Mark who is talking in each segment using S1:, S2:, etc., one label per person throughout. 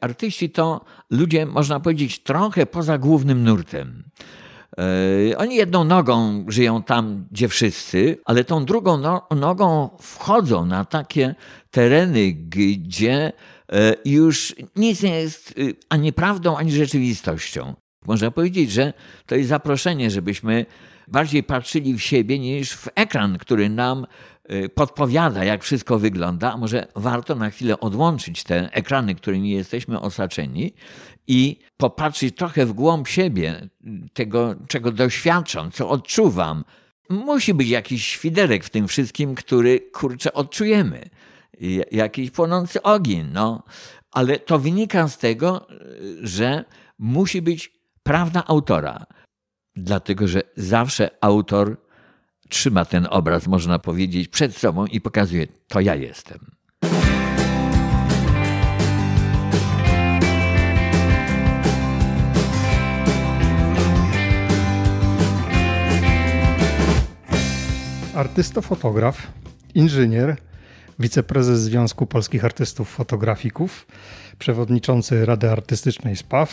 S1: Artyści to ludzie, można powiedzieć, trochę poza głównym nurtem. E, oni jedną nogą żyją tam, gdzie wszyscy, ale tą drugą no nogą wchodzą na takie tereny, gdzie e, już nic nie jest e, ani prawdą, ani rzeczywistością. Można powiedzieć, że to jest zaproszenie, żebyśmy bardziej patrzyli w siebie niż w ekran, który nam Y, podpowiada, jak wszystko wygląda, może warto na chwilę odłączyć te ekrany, którymi jesteśmy osaczeni i popatrzeć trochę w głąb siebie, y, tego, czego doświadczam, co odczuwam. Musi być jakiś świderek w tym wszystkim, który kurczę odczujemy. Jakiś płonący ogień, no. Ale to wynika z tego, y, że musi być prawda autora. Dlatego, że zawsze autor trzyma ten obraz, można powiedzieć, przed sobą i pokazuje, to ja jestem.
S2: Artysto-fotograf, inżynier, wiceprezes Związku Polskich Artystów Fotografików, przewodniczący Rady Artystycznej SPAW,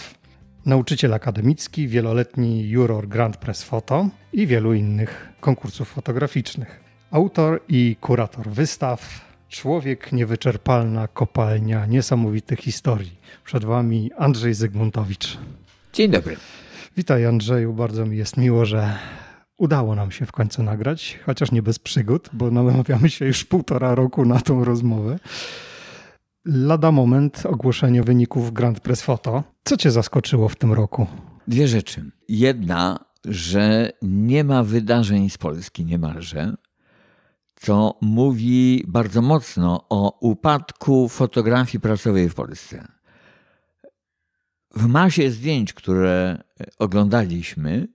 S2: nauczyciel akademicki, wieloletni juror Grand Press Foto i wielu innych konkursów fotograficznych. Autor i kurator wystaw, człowiek niewyczerpalna kopalnia niesamowitych historii. Przed Wami Andrzej Zygmuntowicz. Dzień dobry. Witaj Andrzeju, bardzo mi jest miło, że udało nam się w końcu nagrać, chociaż nie bez przygód, bo namawiamy się już półtora roku na tą rozmowę lada moment ogłoszenia wyników Grand Prix Foto. Co cię zaskoczyło w tym roku?
S1: Dwie rzeczy. Jedna, że nie ma wydarzeń z Polski niemalże, co mówi bardzo mocno o upadku fotografii prasowej w Polsce. W masie zdjęć, które oglądaliśmy,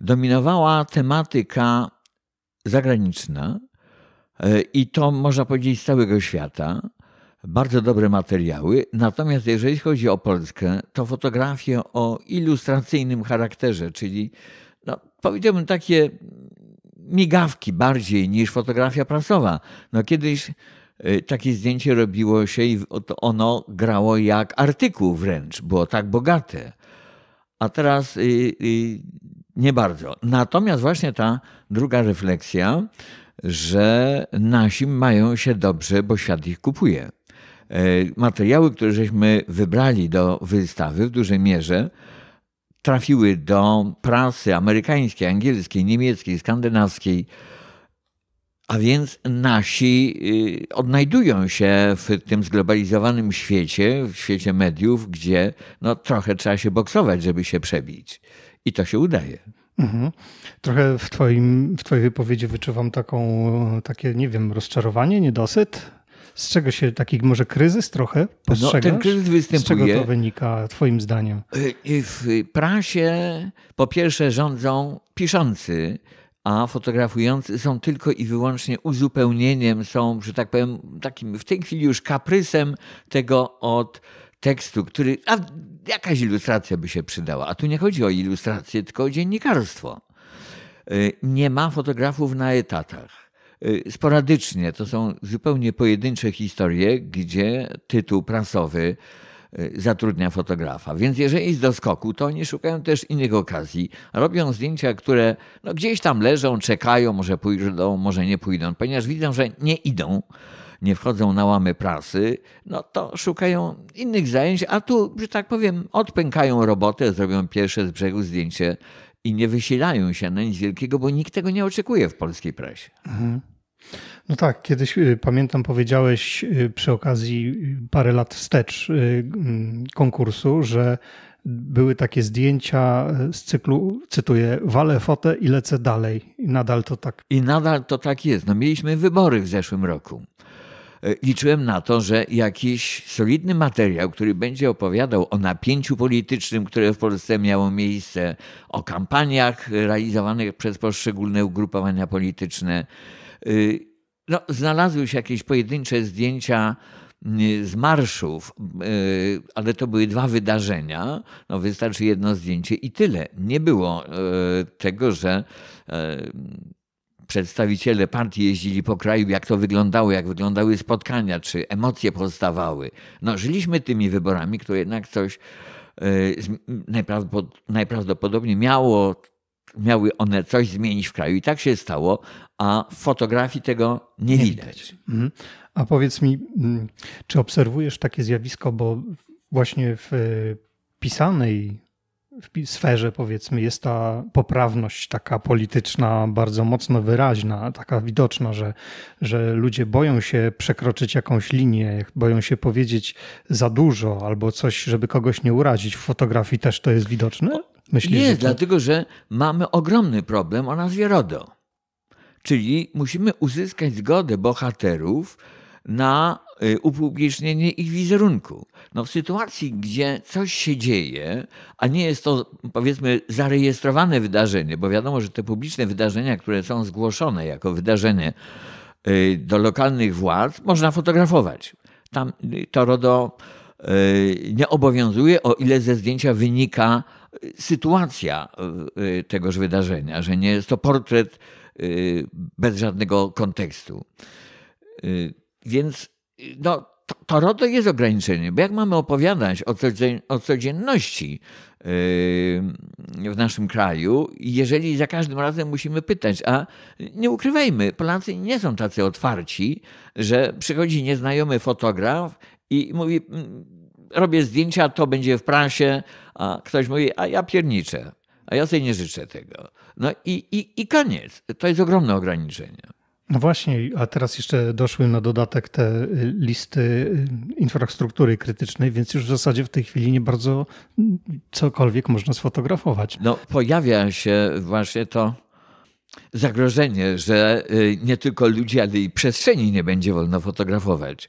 S1: dominowała tematyka zagraniczna e, i to można powiedzieć z całego świata bardzo dobre materiały. Natomiast jeżeli chodzi o Polskę, to fotografie o ilustracyjnym charakterze, czyli no, powiedziałbym takie migawki bardziej niż fotografia prasowa. No kiedyś y, takie zdjęcie robiło się i ono grało jak artykuł wręcz, było tak bogate. A teraz y, y, nie bardzo. Natomiast właśnie ta druga refleksja, że nasi mają się dobrze, bo świat ich kupuje. E, materiały, które żeśmy wybrali do wystawy w dużej mierze, trafiły do prasy amerykańskiej, angielskiej, niemieckiej, skandynawskiej. A więc nasi y, odnajdują się w tym zglobalizowanym świecie, w świecie mediów, gdzie no, trochę trzeba się boksować, żeby się przebić. I to się udaje.
S2: Mhm. Trochę w, twoim, w Twojej wypowiedzi wyczuwam taką, takie, nie wiem, rozczarowanie, niedosyt z czego się taki może kryzys trochę postrzegasz? No, ten kryzys występuje. Z czego to wynika twoim zdaniem?
S1: Y, y, w prasie po pierwsze rządzą piszący, a fotografujący są tylko i wyłącznie uzupełnieniem, są, że tak powiem, takim w tej chwili już kaprysem tego od tekstu, który. A jakaś ilustracja by się przydała. A tu nie chodzi o ilustrację, tylko o dziennikarstwo. Y, nie ma fotografów na etatach. Y, sporadycznie. To są zupełnie pojedyncze historie, gdzie tytuł prasowy y, zatrudnia fotografa. Więc jeżeli jest do skoku, to oni szukają też innych okazji. Robią zdjęcia, które no, gdzieś tam leżą, czekają, może pójdą, może nie pójdą, ponieważ widzą, że nie idą nie wchodzą na łamy prasy, no to szukają innych zajęć, a tu, że tak powiem, odpękają robotę, zrobią pierwsze z brzegu zdjęcie i nie wysilają się na nic wielkiego, bo nikt tego nie oczekuje w polskiej prasie.
S2: Mhm. No tak, kiedyś y, pamiętam, powiedziałeś y, przy okazji y, parę lat wstecz mm, konkursu, że były takie zdjęcia z cyklu, cytuję, wale fotę i lecę dalej. I nadal to tak.
S1: I nadal to tak jest. No mieliśmy wybory w zeszłym roku. Liczyłem na to, że jakiś solidny materiał, który będzie opowiadał o napięciu politycznym, które w Polsce miało miejsce, o kampaniach realizowanych przez poszczególne ugrupowania polityczne, Y, no, znalazły się jakieś pojedyncze zdjęcia mm, z marszów, y, ale to były dwa wydarzenia. No, wystarczy jedno zdjęcie i tyle. Nie było y, tego, że przedstawiciele partii jeździli po kraju, jak to wyglądało, jak wyglądały spotkania, czy emocje powstawały. No, żyliśmy tymi wyborami, które jednak coś najprawdopodobniej miało, miały one coś zmienić w kraju. I tak się stało, a w fotografii tego nie, nie widać.
S2: Mhm. A powiedz mi, mm, czy obserwujesz takie zjawisko, bo właśnie w e, pisanej w sferze, powiedzmy, jest ta poprawność taka polityczna bardzo mocno wyraźna, taka widoczna, że, że ludzie boją się przekroczyć jakąś linię, boją się powiedzieć za dużo albo coś, żeby kogoś nie urazić. W fotografii też to jest widoczne? Myślisz, nie, że...
S1: dlatego że mamy ogromny problem o nazwie RODO. Czyli musimy uzyskać zgodę bohaterów na y, upublicznienie ich wizerunku. No w sytuacji, gdzie coś się dzieje, a nie jest to powiedzmy zarejestrowane wydarzenie, bo wiadomo, że te publiczne wydarzenia, które są zgłoszone jako wydarzenie y, do lokalnych władz, można fotografować. Tam y, to RODO nie obowiązuje, o ile ze zdjęcia wynika sytuacja e, e, tegoż wydarzenia, że nie jest to portret e, bez żadnego kontekstu. Więc no, to, to RODO jest ograniczenie, bo jak mamy opowiadać o, codzien o codzienności w naszym kraju, jeżeli za każdym razem musimy pytać, a nie ukrywajmy, Polacy nie są tacy otwarci, że przychodzi nieznajomy fotograf i mówi mm, robię zdjęcia, to będzie w prasie, a ktoś mówi, a ja pierniczę, a ja sobie nie życzę tego. No i, i, i koniec. To jest ogromne ograniczenie.
S2: No właśnie, a teraz jeszcze doszły na dodatek te y, listy y, infrastruktury krytycznej, więc już w zasadzie w tej chwili nie bardzo y, cokolwiek można sfotografować.
S1: No pojawia się właśnie to zagrożenie, że nie tylko ludzi, ale i przestrzeni nie będzie wolno fotografować.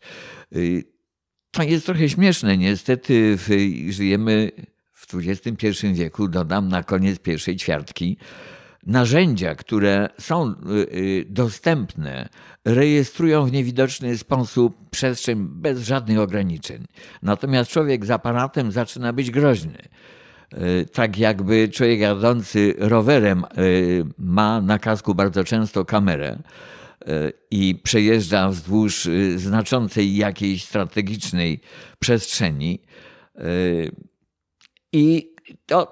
S1: To jest trochę śmieszne. Niestety żyjemy w XXI wieku, dodam na koniec pierwszej ćwiartki, narzędzia, które są y, y, dostępne, rejestrują w niewidoczny sposób przestrzeń bez żadnych ograniczeń. Natomiast człowiek z aparatem zaczyna być groźny. Y, tak jakby człowiek jadący rowerem ma na kasku bardzo często kamerę i przejeżdża wzdłuż znaczącej jakiejś strategicznej przestrzeni i to,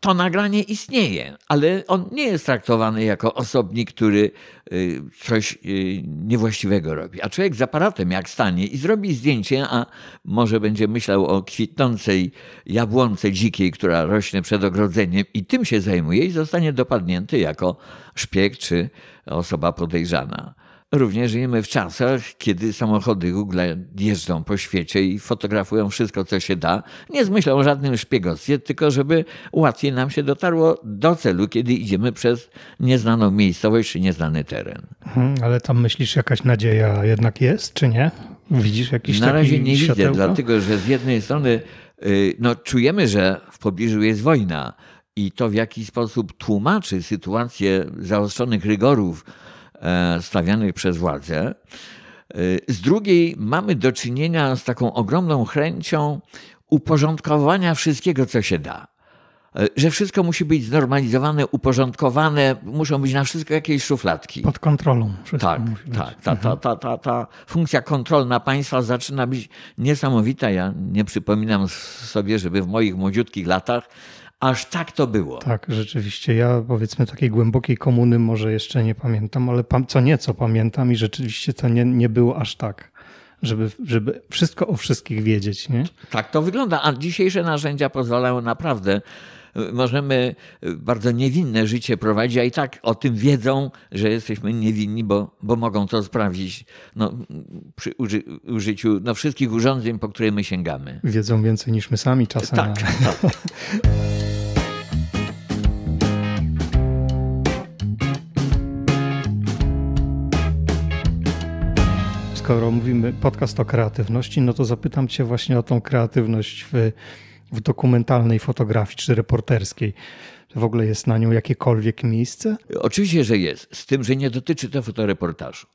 S1: to nagranie istnieje, ale on nie jest traktowany jako osobnik, który y, coś y, niewłaściwego robi. A człowiek z aparatem, jak stanie i zrobi zdjęcie, a może będzie myślał o kwitnącej jabłonce dzikiej, która rośnie przed ogrodzeniem, i tym się zajmuje, i zostanie dopadnięty jako szpieg czy osoba podejrzana. Również żyjemy w czasach, kiedy samochody Google jeżdżą po świecie i fotografują wszystko, co się da, nie z myślą o żadnym szpiegostwie, tylko żeby łatwiej nam się dotarło do celu, kiedy idziemy przez nieznaną miejscowość czy nieznany teren.
S2: Hmm, ale tam myślisz, jakaś nadzieja jednak jest, czy nie? Widzisz jakiś Na razie nie światełko? widzę,
S1: dlatego że z jednej strony y, no, czujemy, że w pobliżu jest wojna i to w jakiś sposób tłumaczy sytuację zaostrzonych rygorów E, stawianych przez władzę. E, z drugiej mamy do czynienia z taką ogromną chęcią uporządkowania wszystkiego, co się da. E, że wszystko musi być znormalizowane, uporządkowane, muszą być na wszystko jakieś szufladki.
S2: Pod kontrolą. Wszystko tak, tak.
S1: Ta, ta, mhm. ta, ta, ta funkcja kontrolna państwa zaczyna być niesamowita. Ja nie przypominam sobie, żeby w moich młodziutkich latach Aż tak to było.
S2: Tak, rzeczywiście. Ja powiedzmy takiej głębokiej komuny może jeszcze nie pamiętam, ale co nieco pamiętam i rzeczywiście to nie, nie było aż tak żeby, żeby wszystko o wszystkich wiedzieć. Nie?
S1: Tak to wygląda, a dzisiejsze narzędzia pozwalają naprawdę. Możemy bardzo niewinne życie prowadzić, a i tak o tym wiedzą, że jesteśmy niewinni, bo, bo mogą to sprawdzić no, przy uży, użyciu no, wszystkich urządzeń, po które my sięgamy.
S2: Wiedzą więcej niż my sami czasami. Tak, tak. skoro mówimy podcast o kreatywności, no to zapytam Cię właśnie o tą kreatywność w, w dokumentalnej fotografii czy reporterskiej. Czy w ogóle jest na nią
S1: jakiekolwiek miejsce? Oczywiście, że jest, z tym, że nie dotyczy to fotoreportażu.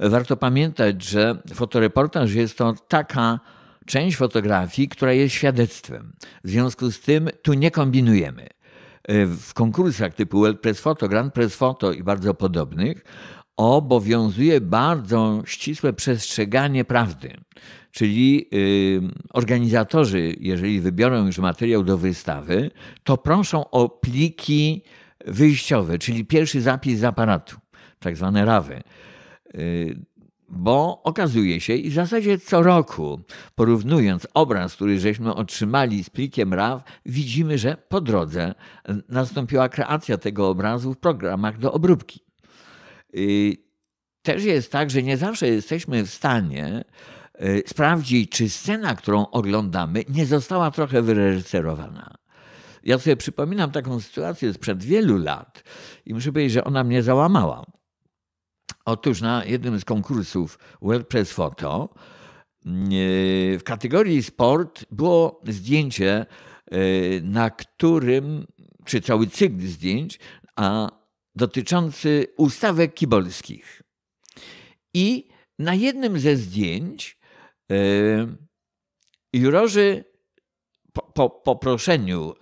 S1: Warto pamiętać, że fotoreportaż jest to taka część fotografii, która jest świadectwem. W związku z tym tu nie kombinujemy w konkursach typu World Press Photo, Grand Press Photo i bardzo podobnych, obowiązuje bardzo ścisłe przestrzeganie prawdy. Czyli y, organizatorzy, jeżeli wybiorą już materiał do wystawy, to proszą o pliki wyjściowe, czyli pierwszy zapis z aparatu, tak zwane rawy y, bo okazuje się i w zasadzie co roku, porównując obraz, który żeśmy otrzymali z plikiem RAW, widzimy, że po drodze nastąpiła kreacja tego obrazu w programach do obróbki. Y, też jest tak, że nie zawsze jesteśmy w stanie y, sprawdzić, czy scena, którą oglądamy, nie została trochę wyreżyserowana. Ja sobie przypominam taką sytuację sprzed wielu lat i muszę powiedzieć, że ona mnie załamała. Otóż na jednym z konkursów WordPress Photo y, w kategorii sport było zdjęcie, na którym, czy cały cykl zdjęć, a dotyczący ustawek kibolskich. I na jednym ze zdjęć yy, jurorzy po, po poproszeniu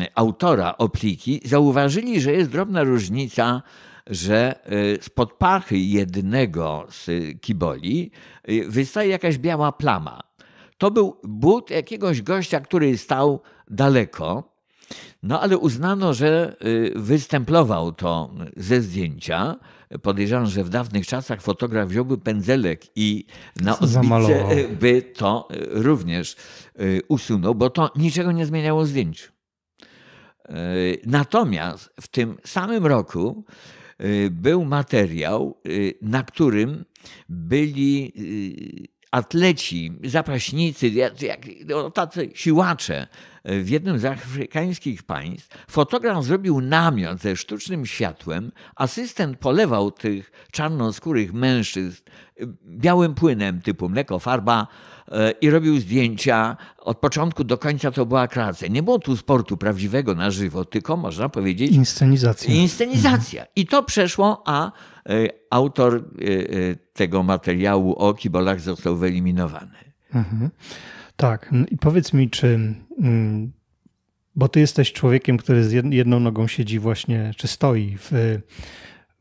S1: yy, autora opliki zauważyli, że jest drobna różnica, że yy, e, spod pachy jednego z kiboli wystaje jakaś biała plama. To był but jakiegoś gościa, który stał daleko no ale uznano, że y, wystemplował to ze zdjęcia. Podejrzewam, że w dawnych czasach fotograf wziąłby pędzelek i na odbitce by to y, również y, usunął, bo to niczego nie zmieniało zdjęciu. Natomiast w tym samym roku był materiał, na którym byli atleci, zapraśnicy, no, tacy siłacze E, w jednym z afrykańskich państw fotograf zrobił namiot ze sztucznym światłem, asystent polewał tych czarnoskórych mężczyzn e, białym płynem typu mleko, farba e, i robił zdjęcia. Od początku do końca to była kreacja. Nie było tu sportu prawdziwego na żywo, tylko można powiedzieć... Inscenizacja. Inscenizacja. Mhm. I to przeszło, a autor tego materiału o kibolach został wyeliminowany.
S2: Mhm. Tak. I powiedz mi, czy. Mm, bo ty jesteś człowiekiem, który z jedną nogą siedzi właśnie, czy stoi w,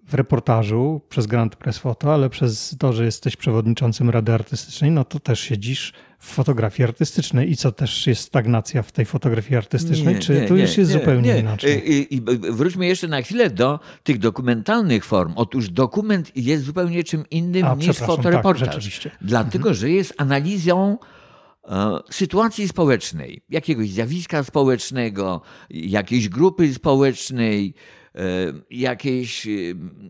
S2: w reportażu przez Grand Press Photo, ale przez to, że jesteś przewodniczącym Rady Artystycznej, no to też siedzisz w fotografii artystycznej i co też jest stagnacja w tej fotografii artystycznej, nie, czy nie, tu nie, już jest zupełnie inaczej?
S1: I, I, wróćmy jeszcze na chwilę do tych dokumentalnych form. Otóż dokument jest zupełnie czym innym A, niż tak, fotoreportaż. Tak, Dlatego, mhm. że jest analizą E, sytuacji społecznej, jakiegoś zjawiska społecznego, jakiejś grupy społecznej, e, jakiejś, e,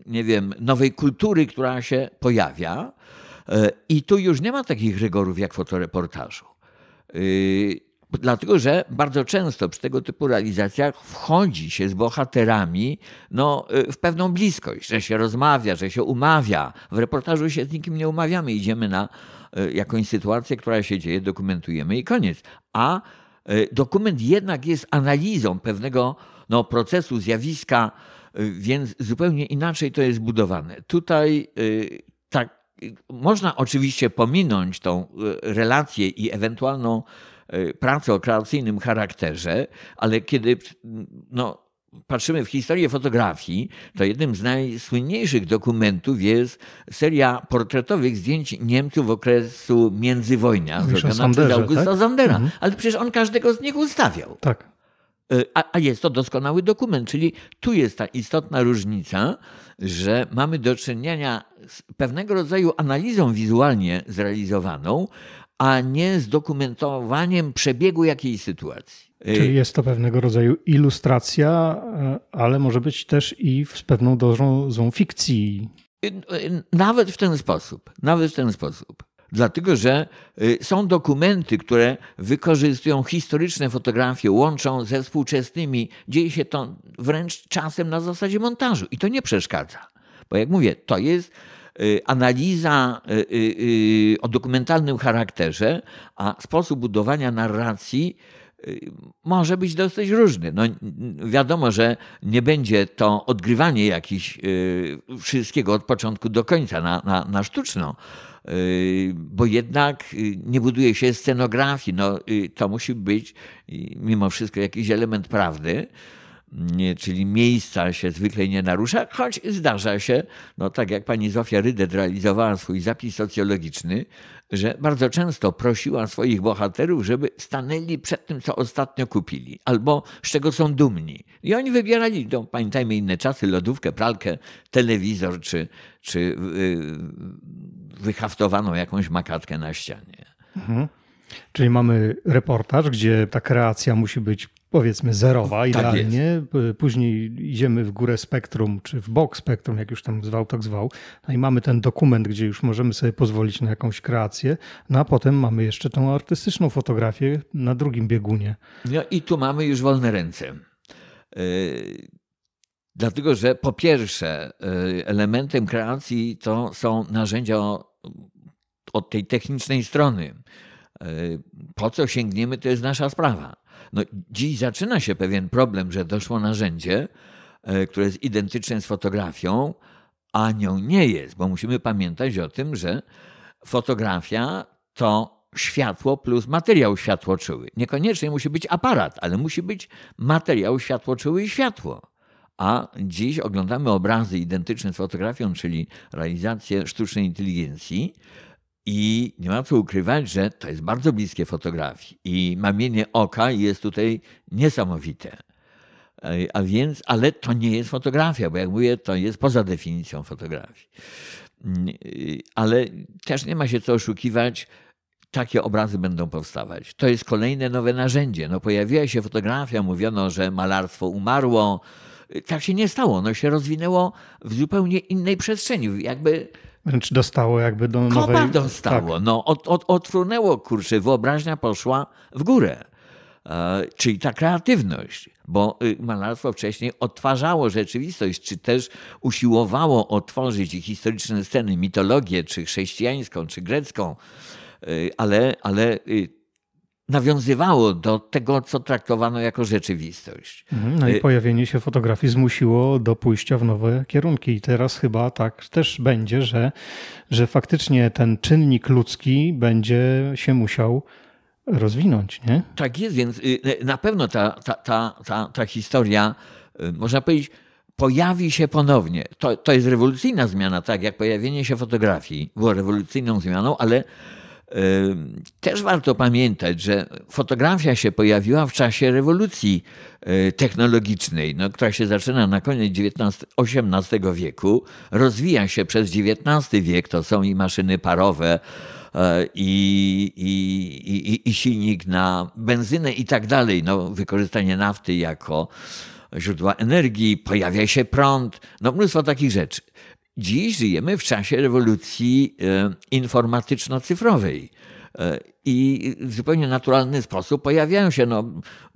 S1: nie wiem, nowej kultury, która się pojawia. I tu już nie ma takich rygorów jak w fotoreportażu. Dlatego, że bardzo często przy tego typu realizacjach wchodzi się z bohaterami no, w pewną bliskość, że się rozmawia, że się umawia. W reportażu się z nikim nie umawiamy, idziemy na, E, jakąś sytuację, która się dzieje, dokumentujemy i koniec. A e, dokument jednak jest analizą pewnego no, procesu, zjawiska, e, więc zupełnie inaczej to jest budowane. Tutaj tak, można oczywiście pominąć tą relację i ewentualną pracę o kreacyjnym charakterze, ale kiedy no, patrzymy w historię fotografii, to jednym z najsłynniejszych dokumentów jest seria portretowych zdjęć Niemców w okresu międzywojnia zrobiona przez Augusta tak? Sandera. Mhm. Ale przecież on każdego z nich ustawiał. Tak. E, a, a, jest to doskonały dokument, czyli tu jest ta istotna różnica, że mamy do czynienia z pewnego rodzaju analizą wizualnie zrealizowaną, a nie z dokumentowaniem przebiegu jakiejś sytuacji. Y, Czyli
S2: jest to pewnego rodzaju ilustracja, e, ale może być też i z pewną dozą fikcji.
S1: Y, y, nawet w ten sposób, nawet w ten sposób. Dlatego, że są dokumenty, które wykorzystują historyczne fotografie, łączą ze współczesnymi. Dzieje się to wręcz czasem na zasadzie montażu i to nie przeszkadza. Bo jak mówię, to jest analiza o dokumentalnym charakterze, a sposób budowania narracji Y, może być dosyć różny. No, wiadomo, że nie będzie to odgrywanie jakiś y, wszystkiego od początku do końca na, na, na sztuczno, y, bo jednak nie buduje się scenografii. No, to musi być mimo wszystko jakiś element prawdy nie, czyli miejsca się zwykle nie narusza, choć zdarza się, no tak jak pani Zofia Rydet realizowała swój zapis socjologiczny, że bardzo często prosiła swoich bohaterów, żeby stanęli przed tym, co ostatnio kupili, albo z czego są dumni. I oni wybierali, no, pamiętajmy inne czasy, lodówkę, pralkę, telewizor, czy, czy yy, wyhaftowaną jakąś makatkę na ścianie.
S2: Mhm. Czyli mamy reportaż, gdzie ta kreacja musi być powiedzmy zerowa tak idealnie. Tak Później idziemy w górę spektrum, czy w bok spektrum, jak już tam zwał, tak zwał. No i mamy ten dokument, gdzie już możemy sobie pozwolić na jakąś kreację. No a potem mamy jeszcze tą artystyczną fotografię na drugim biegunie.
S1: No i tu mamy już wolne ręce. Y, dlatego, że po pierwsze, y, elementem kreacji to są narzędzia od tej technicznej strony. Y, po co sięgniemy, to jest nasza sprawa. No, dziś zaczyna się pewien problem, że doszło narzędzie, e, które jest identyczne z fotografią, a nią nie jest, bo musimy pamiętać o tym, że fotografia to światło plus materiał światłoczuły. Niekoniecznie musi być aparat, ale musi być materiał światłoczuły i światło. A dziś oglądamy obrazy identyczne z fotografią, czyli realizację sztucznej inteligencji, i nie ma co ukrywać, że to jest bardzo bliskie fotografii. I mamienie oka jest tutaj niesamowite. A więc, ale to nie jest fotografia, bo jak mówię, to jest poza definicją fotografii. Mm, y, ale też nie ma się co oszukiwać, takie obrazy będą powstawać. To jest kolejne nowe narzędzie. No, pojawiła się fotografia, mówiono, że malarstwo umarło. Tak się nie stało. No się rozwinęło w zupełnie innej przestrzeni. Jakby
S2: znaczy dostało jakby do Kopa nowej... dostało,
S1: tak. no od, od, odfrunęło kurczę, wyobraźnia poszła w górę. E, czyli ta kreatywność, bo y, malarstwo wcześniej odtwarzało rzeczywistość, czy też usiłowało otworzyć historyczne sceny, mitologię, czy chrześcijańską, czy grecką, y, ale, ale y, nawiązywało do tego, co traktowano jako rzeczywistość. Mhm, no i y-
S2: pojawienie się fotografii zmusiło do pójścia w nowe kierunki. I teraz chyba tak też będzie, że, że faktycznie ten czynnik ludzki będzie się musiał rozwinąć. Nie?
S1: Tak jest, więc y, y, na pewno ta, ta, ta, ta, ta historia, można powiedzieć, pojawi się ponownie. To, to jest rewolucyjna zmiana, tak jak pojawienie się fotografii było rewolucyjną zmianą, ale też warto pamiętać, że fotografia się pojawiła w czasie rewolucji e, technologicznej, no, która się zaczyna na koniec XVIII wieku, rozwija się przez XIX wiek, to są i maszyny parowe, e, i, i, i, i silnik na benzynę i tak dalej, no, wykorzystanie nafty jako źródła energii, pojawia się prąd, no mnóstwo takich rzeczy. Dziś żyjemy w czasie rewolucji e, informatyczno-cyfrowej. E, I w zupełnie naturalny sposób pojawiają się, no,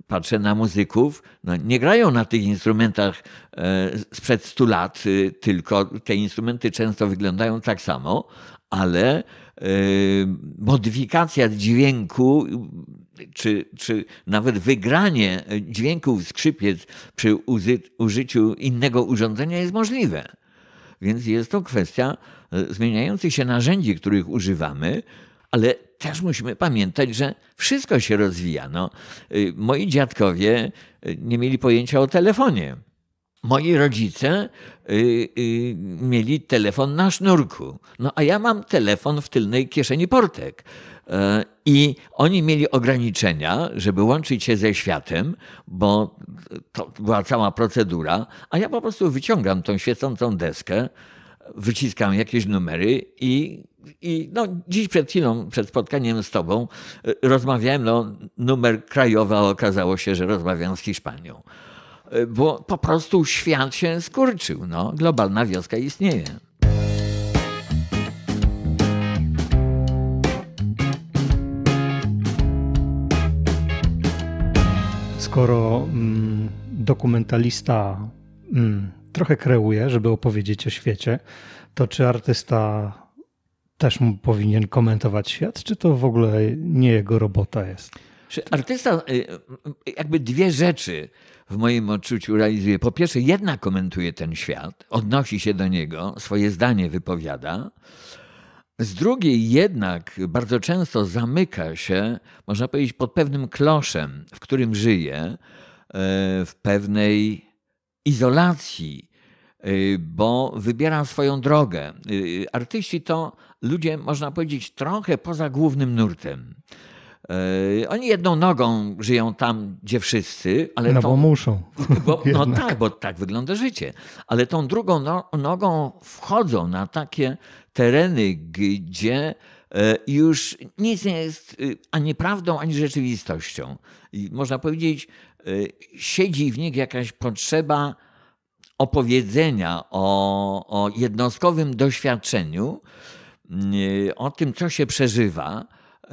S1: patrzę na muzyków, no, nie grają na tych instrumentach e, sprzed 100 lat, y, tylko te instrumenty często wyglądają tak samo, ale modyfikacja dźwięku, czy, czy nawet wygranie dźwięków skrzypiec przy użyciu innego urządzenia jest możliwe. Więc jest to kwestia e, zmieniających się narzędzi, których używamy, ale też musimy pamiętać, że wszystko się rozwija. No, y, moi dziadkowie e, nie mieli pojęcia o telefonie. Moi rodzice y, y, mieli telefon na sznurku. No a ja mam telefon w tylnej kieszeni portek. I oni mieli ograniczenia, żeby łączyć się ze światem, bo to była cała procedura, a ja po prostu wyciągam tą świecącą deskę, wyciskam jakieś numery i, i no, dziś przed chwilą, przed spotkaniem z tobą y, rozmawiałem, no numer krajowy, a okazało się, że rozmawiam z Hiszpanią. Y, bo po prostu świat się skurczył, no, globalna wioska istnieje.
S2: skoro mm, dokumentalista mm, trochę kreuje, żeby opowiedzieć o świecie, to czy artysta też powinien komentować świat, czy to w ogóle nie jego robota jest?
S1: Artysta, y, y, jakby dwie rzeczy w moim odczuciu realizuje. Po pierwsze, jedna komentuje ten świat, odnosi się do niego, swoje zdanie wypowiada. Z drugiej jednak bardzo często zamyka się, można powiedzieć, pod pewnym kloszem, w którym żyje, e, w pewnej izolacji, e, bo wybiera swoją drogę. E, artyści to ludzie, można powiedzieć, trochę poza głównym nurtem. Oni jedną nogą żyją tam, gdzie wszyscy, ale. No tą, bo muszą. Bo, no tak, bo tak wygląda życie. Ale tą drugą no, nogą wchodzą na takie tereny, gdzie e, już nic nie jest y, ani prawdą, ani rzeczywistością. I można powiedzieć, e, siedzi w nich jakaś potrzeba opowiedzenia o, o jednostkowym doświadczeniu, mm, y, o tym, co się przeżywa, e,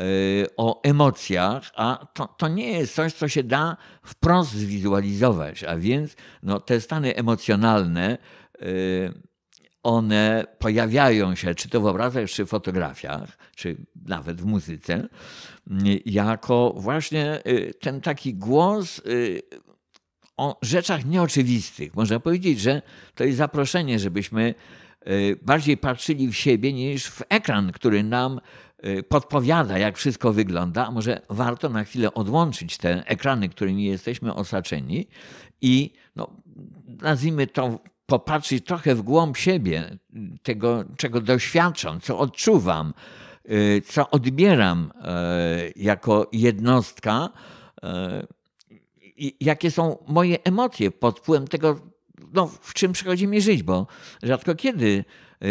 S1: o emocjach, a to, to, nie jest coś, co się da wprost zwizualizować. A więc no, te stany emocjonalne one pojawiają się, czy to w obrazach, czy w fotografiach, czy nawet w muzyce, jako właśnie y, ten taki głos y, o rzeczach nieoczywistych. Można powiedzieć, że to jest zaproszenie, żebyśmy y, bardziej patrzyli w siebie niż w ekran, który nam podpowiada, jak wszystko wygląda. Może warto na chwilę odłączyć te ekrany, którymi jesteśmy osaczeni i no, nazwijmy to popatrzeć trochę w głąb siebie, tego, czego doświadczam, co odczuwam, y, co odbieram y, jako jednostka, y, jakie są moje emocje pod wpływem tego, no, w czym przychodzi mi żyć, bo rzadko kiedy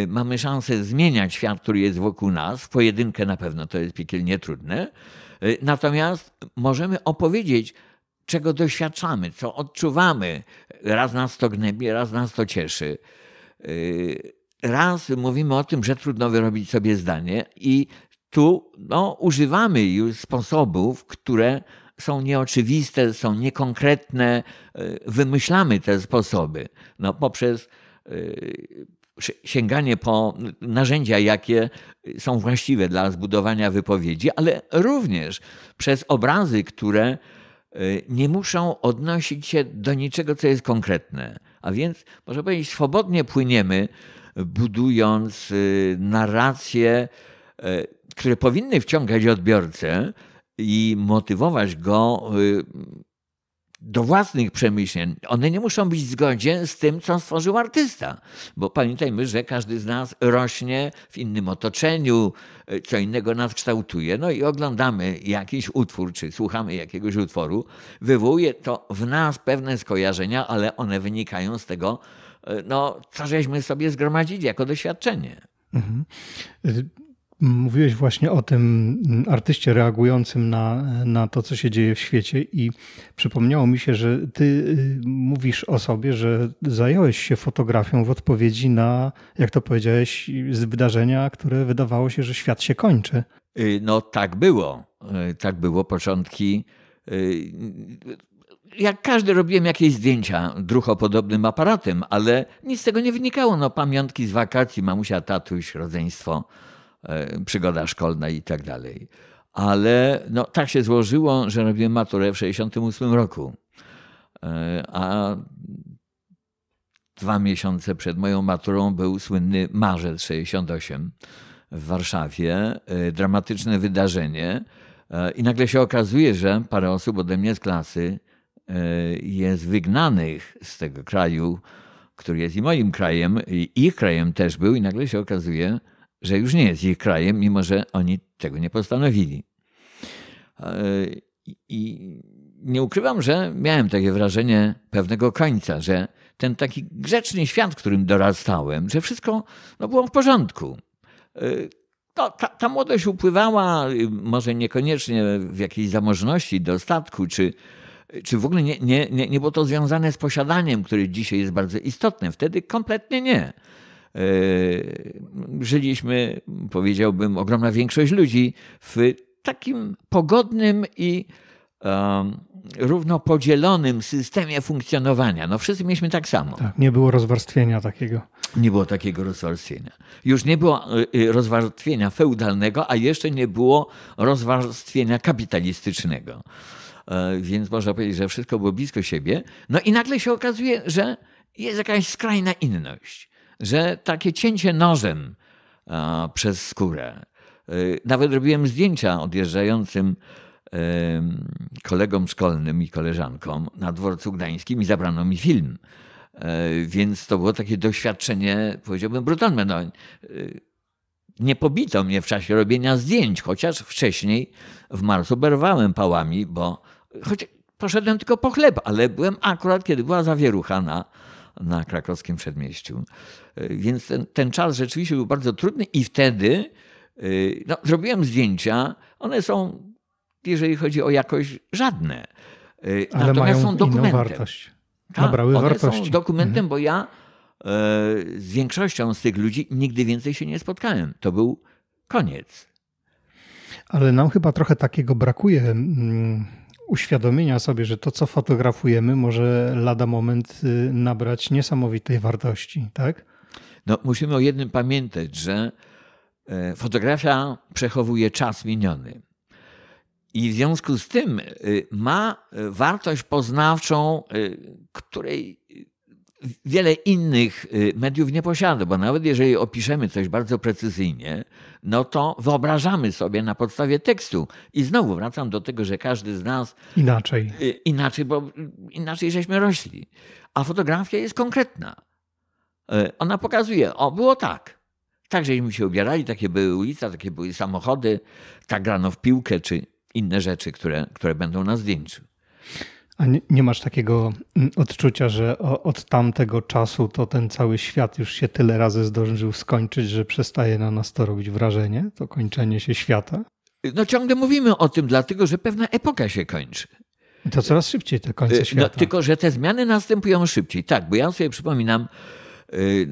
S1: mamy szansę zmieniać świat, który jest wokół nas. W pojedynkę na pewno to jest piekielnie trudne. Natomiast możemy opowiedzieć, czego doświadczamy, co odczuwamy, Raz nas to gnębi, raz nas to cieszy. Y, raz mówimy o tym, że trudno wyrobić sobie zdanie i tu no, używamy już sposobów, które są nieoczywiste, są niekonkretne. Y, wymyślamy te sposoby no, poprzez y, sięganie po narzędzia, jakie są właściwe dla zbudowania wypowiedzi, ale również przez obrazy, które Y, nie muszą odnosić się do niczego, co jest konkretne. A więc, można powiedzieć, swobodnie płyniemy, budując y, narracje, y, które powinny wciągać odbiorcę i motywować go do własnych przemyśleń. One nie muszą być w zgodzie z tym, co stworzył artysta, bo pamiętajmy, że każdy z nas rośnie w innym otoczeniu, e, co innego nas kształtuje. No i oglądamy jakiś utwór, czy słuchamy jakiegoś utworu, wywołuje to w nas pewne skojarzenia, ale one wynikają z tego, e, no, co żeśmy sobie zgromadzili jako doświadczenie.
S2: Mhm. Y, Mówiłeś właśnie o tym mm, artyście reagującym na, na to, co się dzieje w świecie, i przypomniało mi się, że ty y, mówisz o sobie, że zająłeś się fotografią w odpowiedzi na, jak to powiedziałeś, wydarzenia, które wydawało się, że świat się kończy.
S1: Y, no tak było. Y, tak było początki. Jak każdy robiłem jakieś zdjęcia druchopodobnym aparatem, ale nic z tego nie wynikało. No pamiątki z wakacji, mamusia, tatuś, rodzeństwo E, przygoda szkolna i tak dalej. Ale no, tak się złożyło, że robiłem maturę w 1968 roku. E, a dwa miesiące przed moją maturą był słynny marzec 68 w Warszawie. E, dramatyczne wydarzenie. I nagle się okazuje, że parę osób ode mnie z klasy jest wygnanych z tego kraju, który jest i moim krajem, i ich krajem też był, i nagle się okazuje, że już nie jest ich krajem, mimo że oni tego nie postanowili. E, I nie ukrywam, że miałem takie wrażenie pewnego końca, że ten taki grzeczny świat, w którym dorastałem, że wszystko no, było w porządku. E, no ta, ta, młodość upływała y, może niekoniecznie w jakiejś zamożności, dostatku, czy, czy w ogóle nie, nie, nie, nie było to związane z posiadaniem, które dzisiaj jest bardzo istotne. Wtedy kompletnie nie. E, żyliśmy, powiedziałbym, ogromna większość ludzi w takim pogodnym i równo podzielonym systemie funkcjonowania. No wszyscy mieliśmy tak samo. Tak, nie było rozwarstwienia takiego. Nie było takiego rozwarstwienia. Już nie było y, y, rozwarstwienia feudalnego, a jeszcze nie było rozwarstwienia kapitalistycznego. E, więc można powiedzieć, że wszystko było blisko siebie. No i nagle się okazuje, że jest jakaś skrajna inność że takie cięcie nożem a, przez skórę. Y, nawet robiłem zdjęcia odjeżdżającym kolegom szkolnym i koleżankom na dworcu gdańskim i zabrano mi film. E, więc to było takie doświadczenie, powiedziałbym, brutalne. No, y, nie pobito mnie w czasie robienia zdjęć, chociaż wcześniej w marcu berwałem pałami, bo choć poszedłem tylko po chleb, ale byłem akurat, kiedy była zawierucha na, na krakowskim przedmieściu. E, więc ten, ten czas rzeczywiście był bardzo trudny i wtedy e, no, zrobiłem zdjęcia. One są, jeżeli chodzi o jakość, żadne. E, Ale Natomiast mają są dokumentem. wartość. Tak, one wartości. są dokumentem, mhm. bo ja z większością z tych ludzi nigdy więcej się nie spotkałem. To był koniec.
S2: Ale nam chyba trochę takiego brakuje mm, uświadomienia sobie, że to, co fotografujemy, może lada moment y, nabrać niesamowitej wartości, tak?
S1: No, musimy o jednym pamiętać, że e, fotografia przechowuje czas miniony. I w związku z tym e, ma e, wartość poznawczą, której wiele innych mediów nie posiada, bo nawet jeżeli opiszemy coś bardzo precyzyjnie, no to wyobrażamy sobie na podstawie tekstu. I znowu wracam do tego, że każdy z nas. Inaczej. Inaczej, bo inaczej żeśmy rośli. A fotografia jest konkretna. E, ona pokazuje, o, było tak. Tak, żeśmy się ubierali, takie były ulice, takie były samochody, tak grano w piłkę, czy inne rzeczy, które, które będą na zdjęciu.
S2: A nie, nie, masz takiego mm, odczucia, że od tamtego czasu to ten cały świat już się tyle razy zdążył skończyć, że przestaje na nas to robić wrażenie, to kończenie
S1: się świata? No ciągle mówimy o tym, dlatego że pewna epoka się kończy. I to coraz szybciej te końce e, no, świata. No, tylko, że te zmiany następują szybciej. Tak, bo ja sobie przypominam, Y,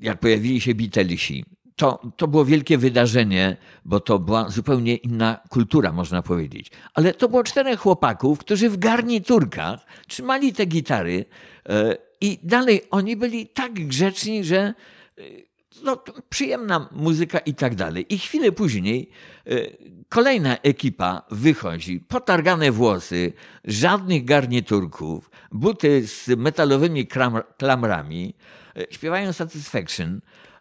S1: jak pojawili się Beatlesi. To, to było wielkie wydarzenie, bo to była zupełnie inna kultura, można powiedzieć. Ale to było czterech chłopaków, którzy w garniturkach trzymali te gitary y, i dalej oni byli tak grzeczni, że y, no, przyjemna muzyka i tak dalej. I chwilę później kolejna ekipa wychodzi, potargane włosy, żadnych garniturków, buty z metalowymi klamrami. E, śpiewają Satisfaction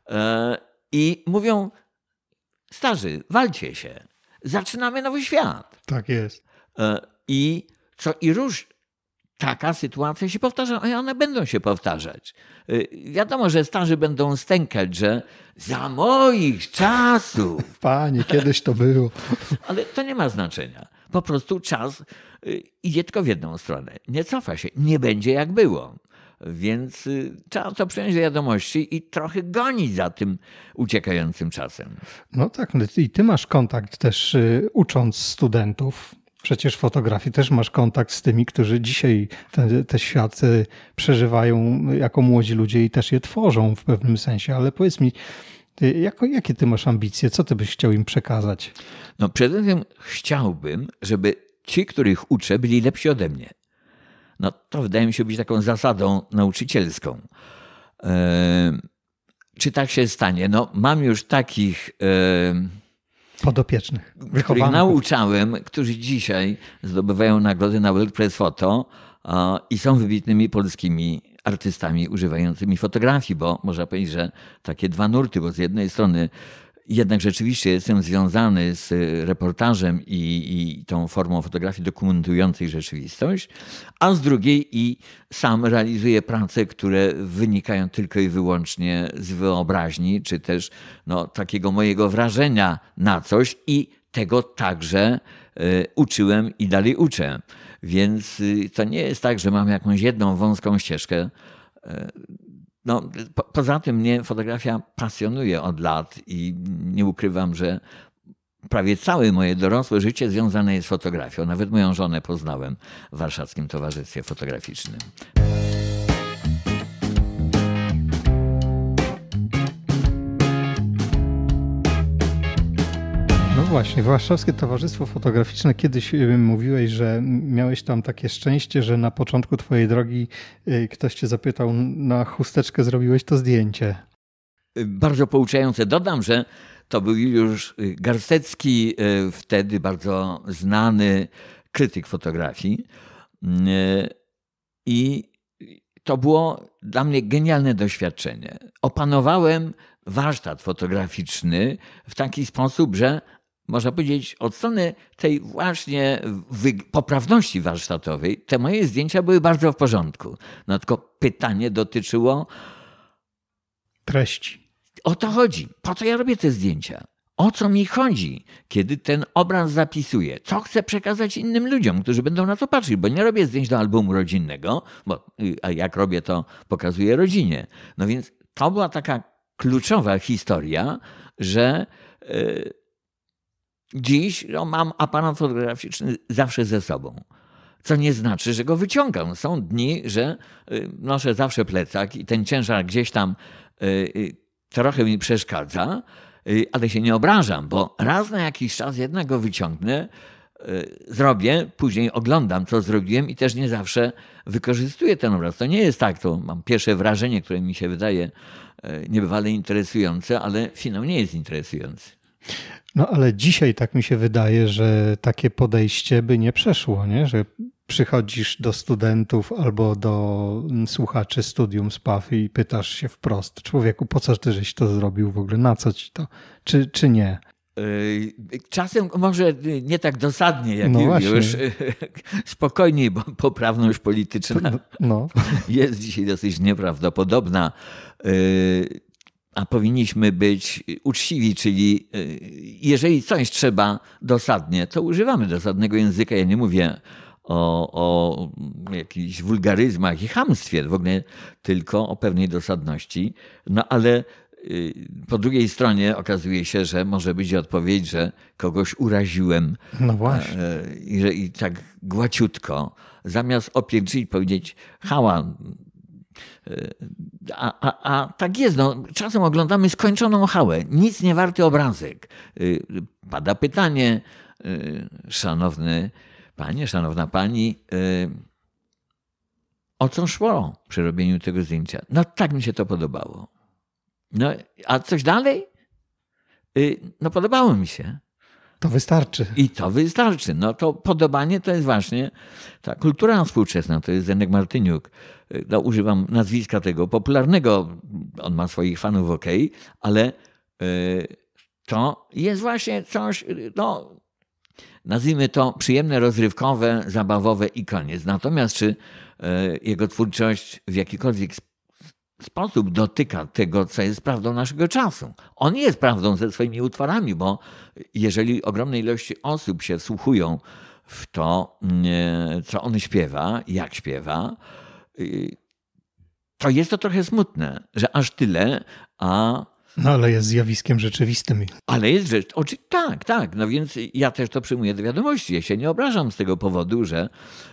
S1: e, i mówią: Starzy, walcie się, zaczynamy nowy świat. Tak jest. E, I co i róż. Taka sytuacja się powtarza, i one będą się powtarzać. Wiadomo, że starzy będą stękać, że za moich czasów. Panie,
S2: kiedyś to było.
S1: Ale to nie ma znaczenia. Po prostu czas idzie tylko w jedną stronę. Nie cofa się, nie będzie jak było. Więc y, trzeba to przyjąć do wiadomości i trochę gonić za tym uciekającym czasem.
S2: No tak, no i ty masz kontakt też y, ucząc studentów. Przecież w fotografii też masz kontakt z tymi, którzy dzisiaj te, te świat y, przeżywają jako młodzi ludzie i też je tworzą w pewnym sensie. Ale powiedz mi, jakie ty masz ambicje? Co ty byś chciał im
S1: przekazać? No przede wszystkim chciałbym, żeby ci, których uczę, byli lepsi ode mnie. No to wydaje mi się być taką zasadą nauczycielską. E, czy tak się stanie? No, mam już takich
S2: e, podopiecznych, których
S1: nauczałem, którzy dzisiaj zdobywają nagrody na World Press Photo i są wybitnymi polskimi artystami używającymi fotografii, bo można powiedzieć, że takie dwa nurty, bo z jednej strony jednak rzeczywiście jestem związany z y, reportażem i, i, tą formą fotografii dokumentującej rzeczywistość, a z drugiej i sam realizuję prace, które wynikają tylko i wyłącznie z wyobraźni, czy też no, takiego mojego wrażenia na coś i tego także y, uczyłem i dalej uczę. Więc y, to nie jest tak, że mam jakąś jedną wąską ścieżkę. Y, no, po, poza tym mnie fotografia pasjonuje od lat i nie ukrywam, że prawie całe moje dorosłe życie związane jest z fotografią. Nawet moją żonę poznałem w Warszawskim Towarzystwie Fotograficznym.
S2: właśnie, Warszawskie Towarzystwo Fotograficzne, kiedyś y, mówiłeś, że miałeś tam takie szczęście, że na początku twojej drogi y, ktoś cię zapytał, na chusteczkę zrobiłeś to zdjęcie.
S1: Y, bardzo pouczające. Dodam, że to był już Garstecki, wtedy bardzo znany krytyk fotografii. Mm, I to było dla mnie genialne doświadczenie. Opanowałem warsztat fotograficzny w taki sposób, że można powiedzieć, od strony tej właśnie poprawności warsztatowej, te moje zdjęcia były bardzo w porządku. No tylko pytanie dotyczyło treści. O to chodzi. Po co ja robię te zdjęcia? O co mi chodzi, kiedy ten obraz zapisuję? Co chcę przekazać innym ludziom, którzy będą na to patrzyć? Bo nie robię zdjęć do albumu rodzinnego, bo y, jak robię, to pokazuję rodzinie. No więc to była taka kluczowa historia, że. Yy, Dziś no, mam aparat fotograficzny zawsze ze sobą. Co nie znaczy, że go wyciągam. Są dni, że y, noszę zawsze plecak i ten ciężar gdzieś tam y, y, trochę mi przeszkadza, ale się nie obrażam, bo raz na jakiś czas jednak go wyciągnę, zrobię, później oglądam, co zrobiłem i też nie zawsze wykorzystuję ten obraz. To nie jest tak, to mam pierwsze wrażenie, które mi się wydaje niebywale interesujące, ale finał nie jest interesujący.
S2: No ale dzisiaj tak mi się wydaje, że takie podejście by nie przeszło, nie? że przychodzisz do studentów albo do słuchaczy studium SPAW i pytasz się wprost, człowieku, po co ty żeś to zrobił w ogóle, na co ci to, czy, czy nie?
S1: Yy, czasem może nie tak dosadnie, jak no już spokojniej, bo poprawność polityczna no. jest dzisiaj dosyć nieprawdopodobna. Yy, a powinniśmy być uczciwi, czyli y, jeżeli coś trzeba dosadnie, to używamy dosadnego języka. Ja nie mówię o, o jakichś wulgaryzmach i hamstwie, w ogóle tylko o pewnej dosadności. No ale y, po drugiej stronie okazuje się, że może być odpowiedź, że kogoś uraziłem. No właśnie. E, I, że, i tak głaciutko. Zamiast opieczyć, powiedzieć, hała, E, a, a, a tak jest. No. Czasem oglądamy skończoną hałę, nic nie warty obrazek. E, pada pytanie, e, szanowny panie, szanowna pani, o co szło przy robieniu tego zdjęcia? No tak mi się to podobało. No, a coś dalej? No podobało mi się. To wystarczy. I to wystarczy. No to podobanie to jest właśnie ta kultura współczesna, to jest Zenek Martyniuk, Y, no, używam nazwiska tego popularnego, on ma swoich fanów, ok, ale y, to jest właśnie coś, y, no, nazwijmy to przyjemne, rozrywkowe, zabawowe i koniec. Natomiast czy jego twórczość w jakikolwiek sposób dotyka tego, co jest prawdą naszego czasu. On jest prawdą ze swoimi utworami, bo jeżeli ogromne ilości osób się wsłuchują w to, mm, e, co on śpiewa, jak śpiewa, Y, to jest to trochę smutne, że aż tyle, a
S2: no ale jest zjawiskiem rzeczywistym.
S1: Ale jest rzecz. Oczy, tak, tak. No więc ja też to przyjmuję do wiadomości. Ja się nie obrażam z tego powodu, że,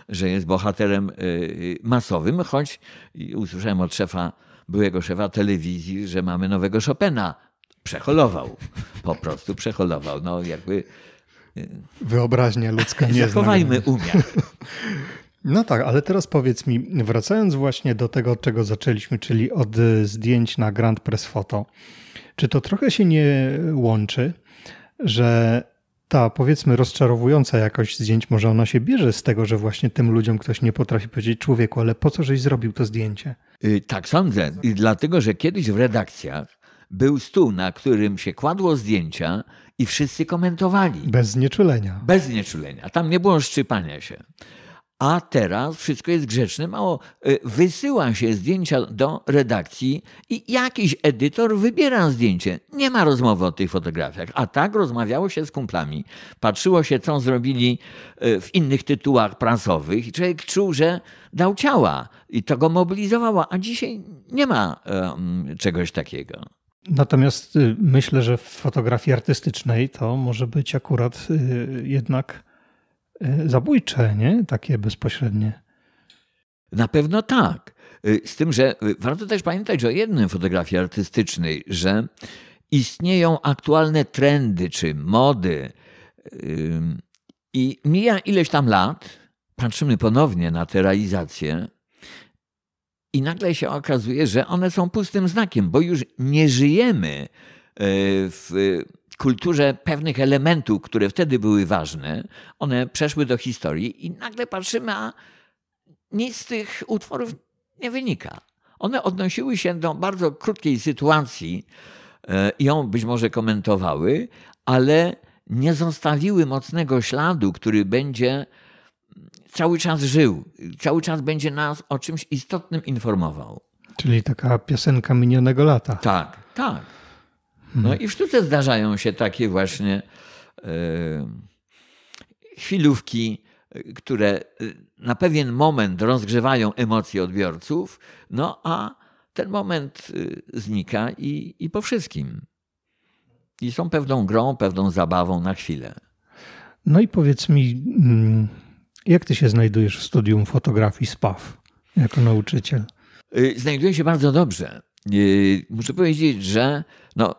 S1: że jest bohaterem y, y, masowym, choć usłyszałem od szefa, byłego szefa telewizji, że mamy nowego Chopina. Przeholował. Po prostu przeholował. No jakby.
S2: Wyobraźnia ludzka nie Zachowajmy umiar. No tak, ale teraz powiedz mi, wracając właśnie do tego, od czego zaczęliśmy, czyli od e, zdjęć na Grand Press Photo, czy to trochę się nie łączy, że ta powiedzmy rozczarowująca jakość zdjęć, może ona się bierze z tego, że właśnie tym ludziom ktoś nie potrafi powiedzieć człowieku, ale po co żeś zrobił to zdjęcie?
S1: Y, tak sądzę, I dlatego że kiedyś w redakcjach był stół, na którym się kładło zdjęcia i wszyscy komentowali. Bez
S2: znieczulenia.
S1: Bez znieczulenia. Tam nie było szczypania się a teraz wszystko jest grzeczne, mało. Y, wysyła się zdjęcia do redakcji i jakiś edytor wybiera zdjęcie. Nie ma rozmowy o tych fotografiach. A tak rozmawiało się z kumplami. Patrzyło się, co zrobili y, w innych tytułach prasowych i człowiek czuł, że dał ciała i to go mobilizowało, a dzisiaj nie ma um, czegoś takiego.
S2: Natomiast myślę, że w fotografii artystycznej to może być akurat jednak E, zabójcze, nie? Takie bezpośrednie.
S1: Na pewno tak. Y, z tym, że y, warto też pamiętać o jednym fotografii artystycznej, że istnieją aktualne trendy czy mody i mija ileś tam lat, patrzymy ponownie na te realizacje i nagle się okazuje, że one są pustym znakiem, bo już nie żyjemy y, w kulturze pewnych elementów, które wtedy były ważne, one przeszły do historii i nagle patrzymy, a nic z tych utworów nie wynika. One odnosiły się do bardzo krótkiej sytuacji i e, ją być może komentowały, ale nie zostawiły mocnego śladu, który będzie cały czas żył, cały czas będzie nas o czymś istotnym informował.
S2: Czyli taka piosenka minionego lata. Tak,
S1: tak. No mhm. i w sztuce zdarzają się takie właśnie e, chwilówki, e, które e, na pewien moment rozgrzewają emocje odbiorców, no a ten moment znika i, i po wszystkim. I są pewną grą, pewną zabawą na chwilę.
S2: No i powiedz mi, mm, jak ty się znajdujesz w studium fotografii SPAW jako nauczyciel?
S1: Y, znajduję się bardzo dobrze. Y, muszę powiedzieć, że no,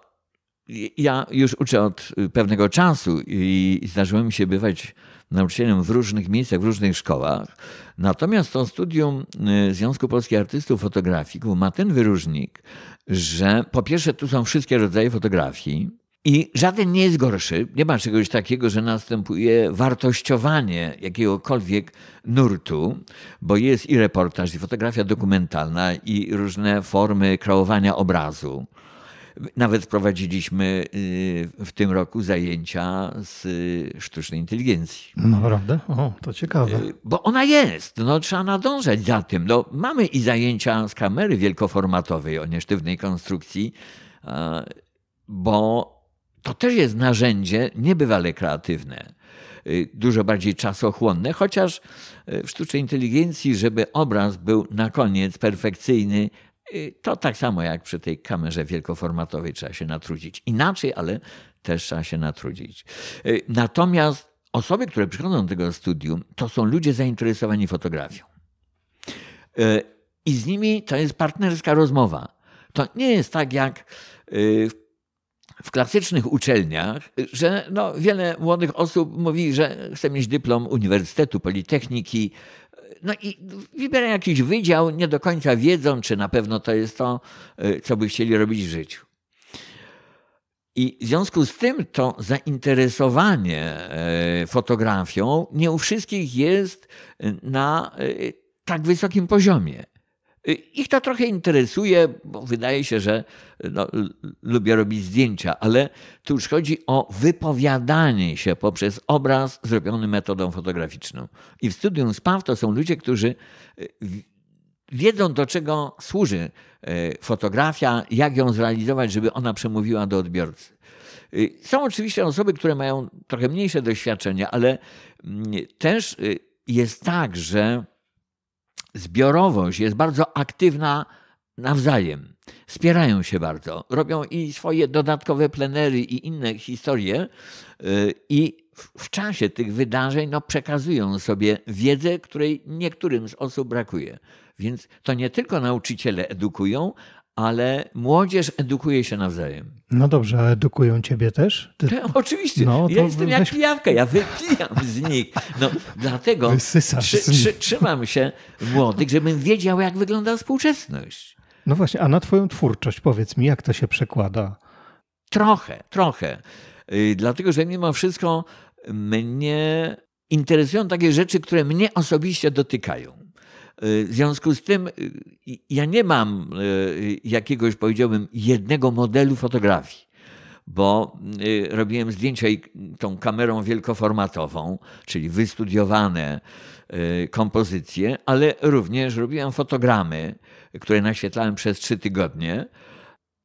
S1: ja już uczę od y, pewnego czasu i zdarzyło mi się bywać nauczycielem w różnych miejscach, w różnych szkołach. Natomiast to studium y, Związku Polskich Artystów Fotografików ma ten wyróżnik, że po pierwsze tu są wszystkie rodzaje fotografii, i żaden nie jest gorszy. Nie ma czegoś takiego, że następuje wartościowanie jakiegokolwiek nurtu, bo jest i reportaż, i fotografia dokumentalna, i różne formy kreowania obrazu. Nawet prowadziliśmy y, w tym roku zajęcia z y, sztucznej inteligencji. No, naprawdę?
S2: O, to ciekawe. Y, bo ona jest,
S1: no trzeba nadążać za tym. No, mamy i zajęcia z kamery wielkoformatowej o niesztywnej konstrukcji, bo to też jest narzędzie niebywale kreatywne dużo bardziej czasochłonne, chociaż w sztucznej inteligencji, żeby obraz był na koniec perfekcyjny, Y, to tak samo jak przy tej kamerze wielkoformatowej trzeba się natrudzić. Inaczej, ale też trzeba się natrudzić. Y, natomiast osoby, które przychodzą do tego studium, to są ludzie zainteresowani fotografią. Y, I z nimi to jest partnerska rozmowa. To nie jest tak jak w klasycznych uczelniach, że no, wiele młodych osób mówi, że chce mieć dyplom uniwersytetu, politechniki, no i wybieram jakiś wydział, nie do końca wiedzą, czy na pewno to jest to, y, co by chcieli robić w życiu. I w związku z tym to zainteresowanie y, fotografią nie u wszystkich jest na y, tak wysokim poziomie. Y, ich to trochę interesuje, bo wydaje się, że no, lubię robić zdjęcia, ale tu już chodzi o wypowiadanie się poprzez obraz zrobiony metodą fotograficzną. I w studium SPAW to są ludzie, którzy y, wiedzą, do czego służy y, fotografia, jak ją zrealizować, żeby ona przemówiła do odbiorcy. Są oczywiście osoby, które mają trochę mniejsze doświadczenie, ale mm, też jest tak, że zbiorowość jest bardzo aktywna nawzajem. Wspierają się bardzo. Robią i swoje dodatkowe plenery i inne historie. Y, I w czasie tych wydarzeń no, przekazują sobie wiedzę, której niektórym z osób brakuje. Więc to nie tylko nauczyciele edukują, ale młodzież edukuje się nawzajem.
S2: No dobrze, a edukują ciebie też? Ty... Tak,
S1: oczywiście. No, ja jestem jak pijawka, ja wypijam z nich. No, dlatego trzy, trzy, trzymam się młodych, żebym wiedział, jak wygląda współczesność.
S2: No właśnie, a na twoją twórczość powiedz mi, jak to się przekłada?
S1: Trochę, trochę. Y, dlatego, że mimo wszystko mnie interesują takie rzeczy, które mnie osobiście dotykają. E, w związku z tym e, ja nie mam e, jakiegoś, powiedziałbym, jednego modelu fotografii bo robiłem zdjęcia tą kamerą wielkoformatową, czyli wystudiowane kompozycje, ale również robiłem fotogramy, które naświetlałem przez trzy tygodnie.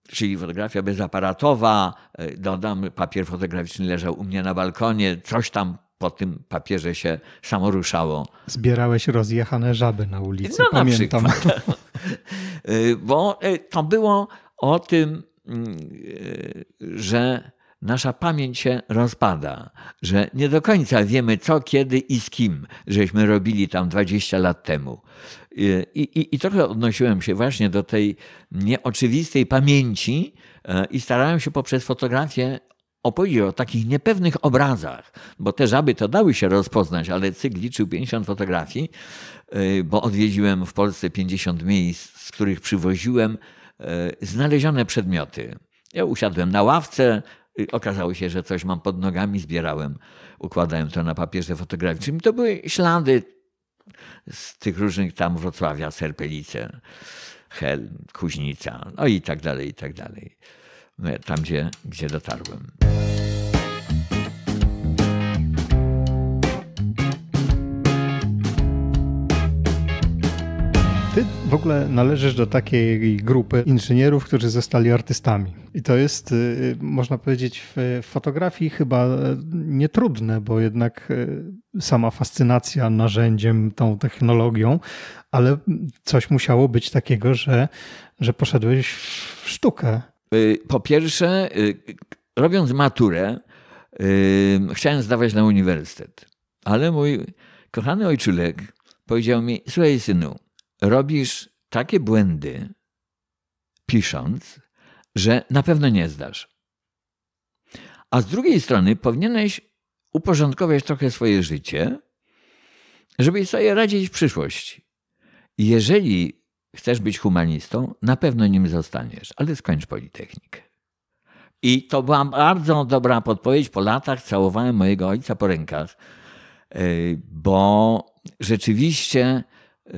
S1: Czyli fotografia bezaparatowa, dodam, papier fotograficzny leżał u mnie na balkonie, coś tam po tym papierze się samo ruszało.
S2: Zbierałeś rozjechane żaby na ulicy, no, pamiętam. Na
S1: przykład. Y, bo y, to było o tym, y, że nasza pamięć się rozpada, że nie do końca wiemy co, kiedy i z kim żeśmy robili tam 20 lat temu. I, i, i trochę odnosiłem się właśnie do tej nieoczywistej pamięci i starałem się poprzez fotografię opowiedzieć o takich niepewnych obrazach, bo te żaby to dały się rozpoznać, ale cykl liczył 50 fotografii, y, bo odwiedziłem w Polsce 50 miejsc, z których przywoziłem y, znalezione przedmioty. Ja usiadłem na ławce, y, okazało się, że coś mam pod nogami, zbierałem, układałem to na papierze fotograficznym. To były ślady z tych różnych tam Wrocławia, Serpelice, Hel, Kuźnica, no i tak dalej, i tak dalej. No tam, gdzie, gdzie dotarłem.
S2: Ty w ogóle należysz do takiej grupy inżynierów, którzy zostali artystami. I to jest, y, y, można powiedzieć, w fotografii chyba y, nietrudne, bo jednak sama fascynacja narzędziem, tą technologią, ale coś musiało być takiego, że, że poszedłeś w sztukę.
S1: Y, po pierwsze, y, robiąc maturę, y, chciałem zdawać na uniwersytet, ale mój kochany ojczulek powiedział mi: Słuchaj, synu, robisz takie błędy pisząc, że na pewno nie zdasz. A z drugiej strony powinieneś uporządkować trochę swoje życie, żeby sobie radzić w przyszłości. Jeżeli chcesz być humanistą, na pewno nim zostaniesz, ale skończ Politechnikę. I to była bardzo dobra podpowiedź. Po latach całowałem mojego ojca po rękach, e, bo rzeczywiście e,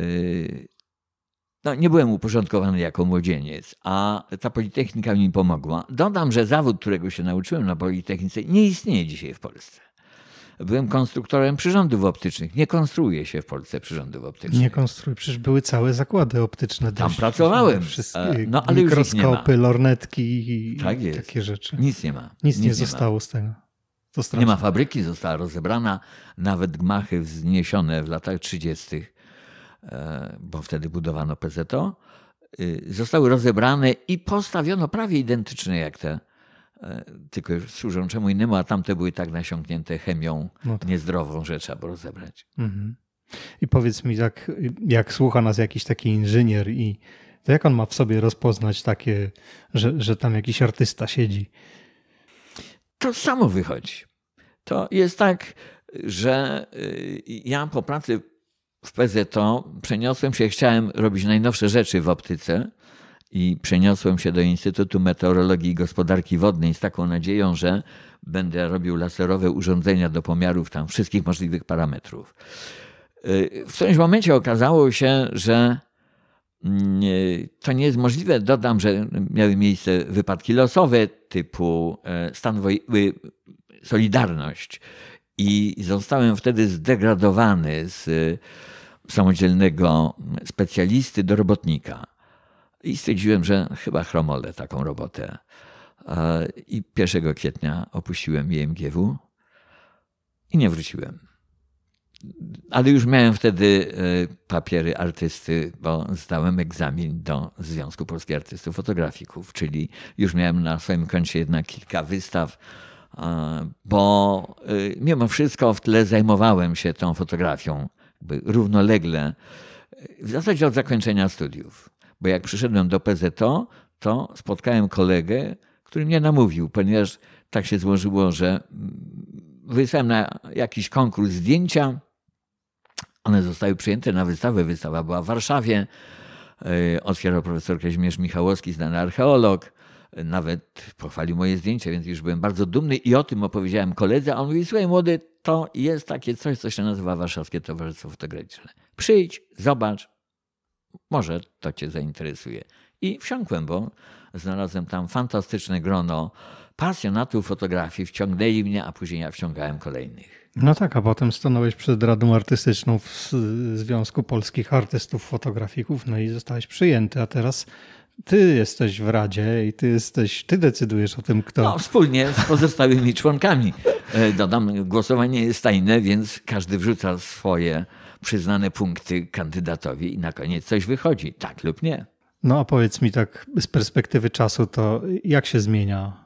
S1: no, nie byłem uporządkowany jako młodzieniec, a ta Politechnika mi pomogła. Dodam, że zawód, którego się nauczyłem na Politechnice, nie istnieje dzisiaj w Polsce byłem konstruktorem przyrządów optycznych. Nie konstruuje się w Polsce przyrządów optycznych.
S2: Nie konstruuje, przecież były całe zakłady optyczne. Tam pracowałem. Wszystkie, e, no, ale mikroskopy, lornetki i tak takie rzeczy. Nic nie ma. Nic, Nic nie, nie, zostało ma. z tego. nie ma
S1: fabryki, została rozebrana, nawet gmachy wzniesione w latach 30., e, bo wtedy budowano PZO, y, zostały rozebrane i postawiono prawie identyczne jak te tylko służą czemu innemu, a tamte były tak nasiąknięte chemią no tak. niezdrową, że trzeba było rozebrać.
S2: Mhm. I powiedz mi, jak, jak słucha nas jakiś taki inżynier i to jak on ma w sobie rozpoznać takie, że, że tam jakiś artysta siedzi?
S1: To samo wychodzi. To jest tak, że y, ja po pracy w PZO przeniosłem się, chciałem robić najnowsze rzeczy w optyce i przeniosłem się do Instytutu Meteorologii i Gospodarki Wodnej z taką nadzieją, że będę robił laserowe urządzenia do pomiarów tam wszystkich możliwych parametrów. Y, w którymś momencie okazało się, że mm, y, to nie jest możliwe. Dodam, że miały miejsce wypadki losowe typu e, stan woj- y, Solidarność i zostałem wtedy zdegradowany z samodzielnego mm, specjalisty do robotnika. I stwierdziłem, że chyba chromolę taką robotę. I 1 kwietnia opuściłem IMGW i nie wróciłem. Ale już miałem wtedy e, papiery artysty, bo zdałem egzamin do Związku Polskich Artystów Fotografików, czyli już miałem na swoim koncie jednak kilka wystaw, bo e, mimo wszystko w tle zajmowałem się tą fotografią równolegle w zasadzie od zakończenia studiów. Bo jak przyszedłem do PZO, to spotkałem kolegę, który mnie namówił, ponieważ tak się złożyło, że mm, wysłałem na jakiś konkurs zdjęcia. One zostały przyjęte na wystawę. Wystawa była w Warszawie. E, otwierał profesor Kazimierz Michałowski, znany archeolog. E, nawet pochwalił moje zdjęcia, więc już byłem bardzo dumny i o tym opowiedziałem koledze. A on mówi, słuchaj młody, to jest takie coś, co się nazywa Warszawskie Towarzystwo Fotograficzne. Przyjdź, zobacz, może to Cię zainteresuje. I wsiąkłem, bo znalazłem tam fantastyczne grono pasjonatów fotografii. Wciągnęli mnie, a później ja wciągałem kolejnych.
S2: No tak, a potem stanąłeś przed Radą Artystyczną w Związku Polskich Artystów Fotografików, no i zostałeś przyjęty, a teraz ty jesteś w Radzie i ty jesteś, ty decydujesz o tym, kto. No,
S1: wspólnie z pozostałymi członkami. E, dodam, głosowanie jest tajne, więc każdy wrzuca swoje przyznane punkty kandydatowi i na koniec coś wychodzi, tak lub nie.
S2: No a powiedz mi tak z perspektywy czasu, to jak się zmienia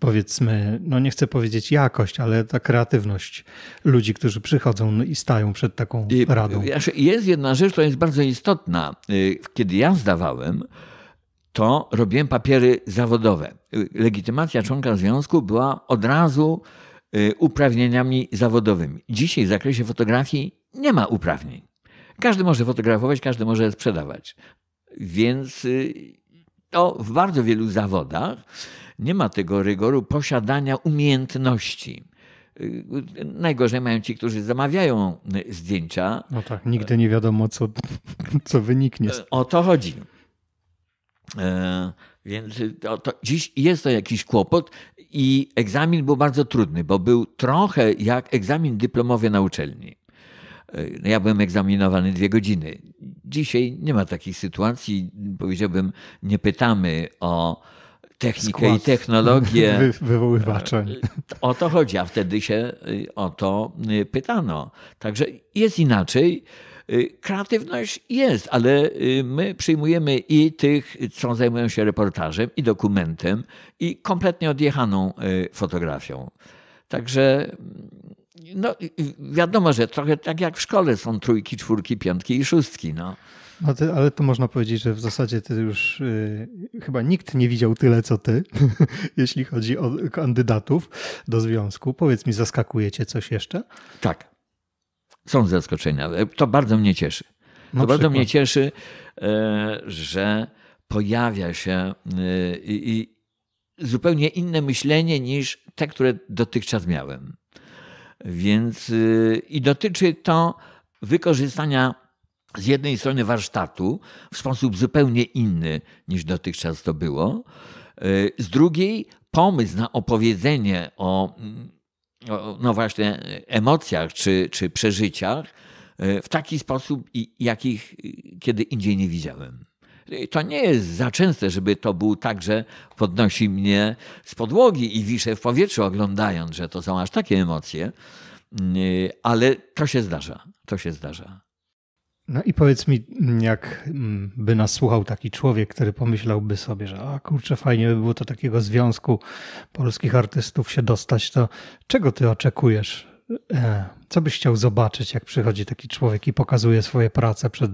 S2: powiedzmy, no nie chcę powiedzieć jakość, ale ta kreatywność ludzi, którzy przychodzą i stają przed taką radą.
S1: Jest jedna rzecz, która jest bardzo istotna. Y, kiedy ja zdawałem, to robiłem papiery zawodowe. Y, legitymacja członka związku była od razu y, uprawnieniami zawodowymi. Dzisiaj w zakresie fotografii nie ma uprawnień. Każdy może fotografować, każdy może sprzedawać. Więc y, to w bardzo wielu zawodach nie ma tego rygoru posiadania umiejętności. Y, najgorzej mają ci, którzy zamawiają y, zdjęcia. No tak, nigdy
S2: nie wiadomo, co, co wyniknie.
S1: O to chodzi. Więc to, to, dziś jest to jakiś kłopot i egzamin był bardzo trudny, bo był trochę jak egzamin dyplomowy na uczelni. E, ja byłem egzaminowany dwie godziny. Dzisiaj nie ma takiej sytuacji. Powiedziałbym, nie pytamy o technikę Skład. i technologię.
S2: wywoływacze. E,
S1: o to chodzi, a wtedy się e, o to pytano. Także jest inaczej. Kreatywność jest, ale my przyjmujemy i tych, co zajmują się reportażem, i dokumentem, i kompletnie odjechaną fotografią. Także no, wiadomo, że trochę tak jak w szkole są trójki, czwórki, piątki i szóstki. No.
S2: no ty, ale to można powiedzieć, że w zasadzie ty już y, chyba nikt nie widział tyle, co ty, jeśli chodzi o kandydatów do związku. Powiedz mi,
S1: zaskakujecie coś jeszcze? Tak. Są zaskoczenia. To bardzo mnie cieszy. to bardzo mnie cieszy, e, że pojawia się yy, zupełnie inne myślenie niż te, które dotychczas miałem. Więc y, i dotyczy to wykorzystania z jednej strony warsztatu w sposób zupełnie inny niż dotychczas to było, y, z drugiej pomysł na opowiedzenie o, mm, o no właśnie emocjach czy, czy przeżyciach y, w taki sposób, jakich kiedy indziej nie widziałem. To nie jest za częste, żeby to był tak, że podnosi mnie z podłogi i wiszę w powietrzu oglądając, że to są aż takie emocje, mm, ale to się zdarza, to się zdarza.
S2: No i powiedz mi, jak mm, by nas słuchał taki człowiek, który pomyślałby sobie, że a kurczę, fajnie by było to takiego związku polskich artystów się dostać, to czego ty oczekujesz? E, co byś chciał zobaczyć, jak przychodzi taki człowiek i pokazuje swoje prace przed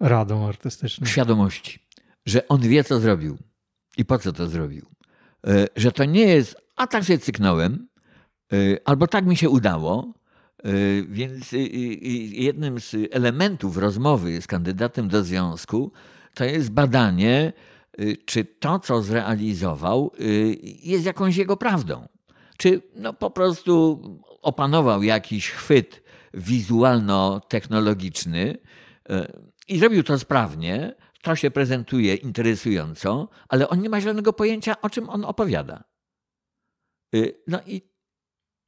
S2: radą artystyczną.
S1: Świadomości, że on wie, co zrobił i po co to zrobił. E, że to nie jest, a tak się cyknąłem, e, albo tak mi się udało. E, więc jednym z elementów rozmowy z kandydatem do związku to jest badanie, czy to, co zrealizował, jest jakąś jego prawdą. Czy no, po prostu opanował jakiś chwyt wizualno-technologiczny, i zrobił to sprawnie, to się prezentuje interesująco, ale on nie ma zielonego pojęcia, o czym on opowiada. Y, no i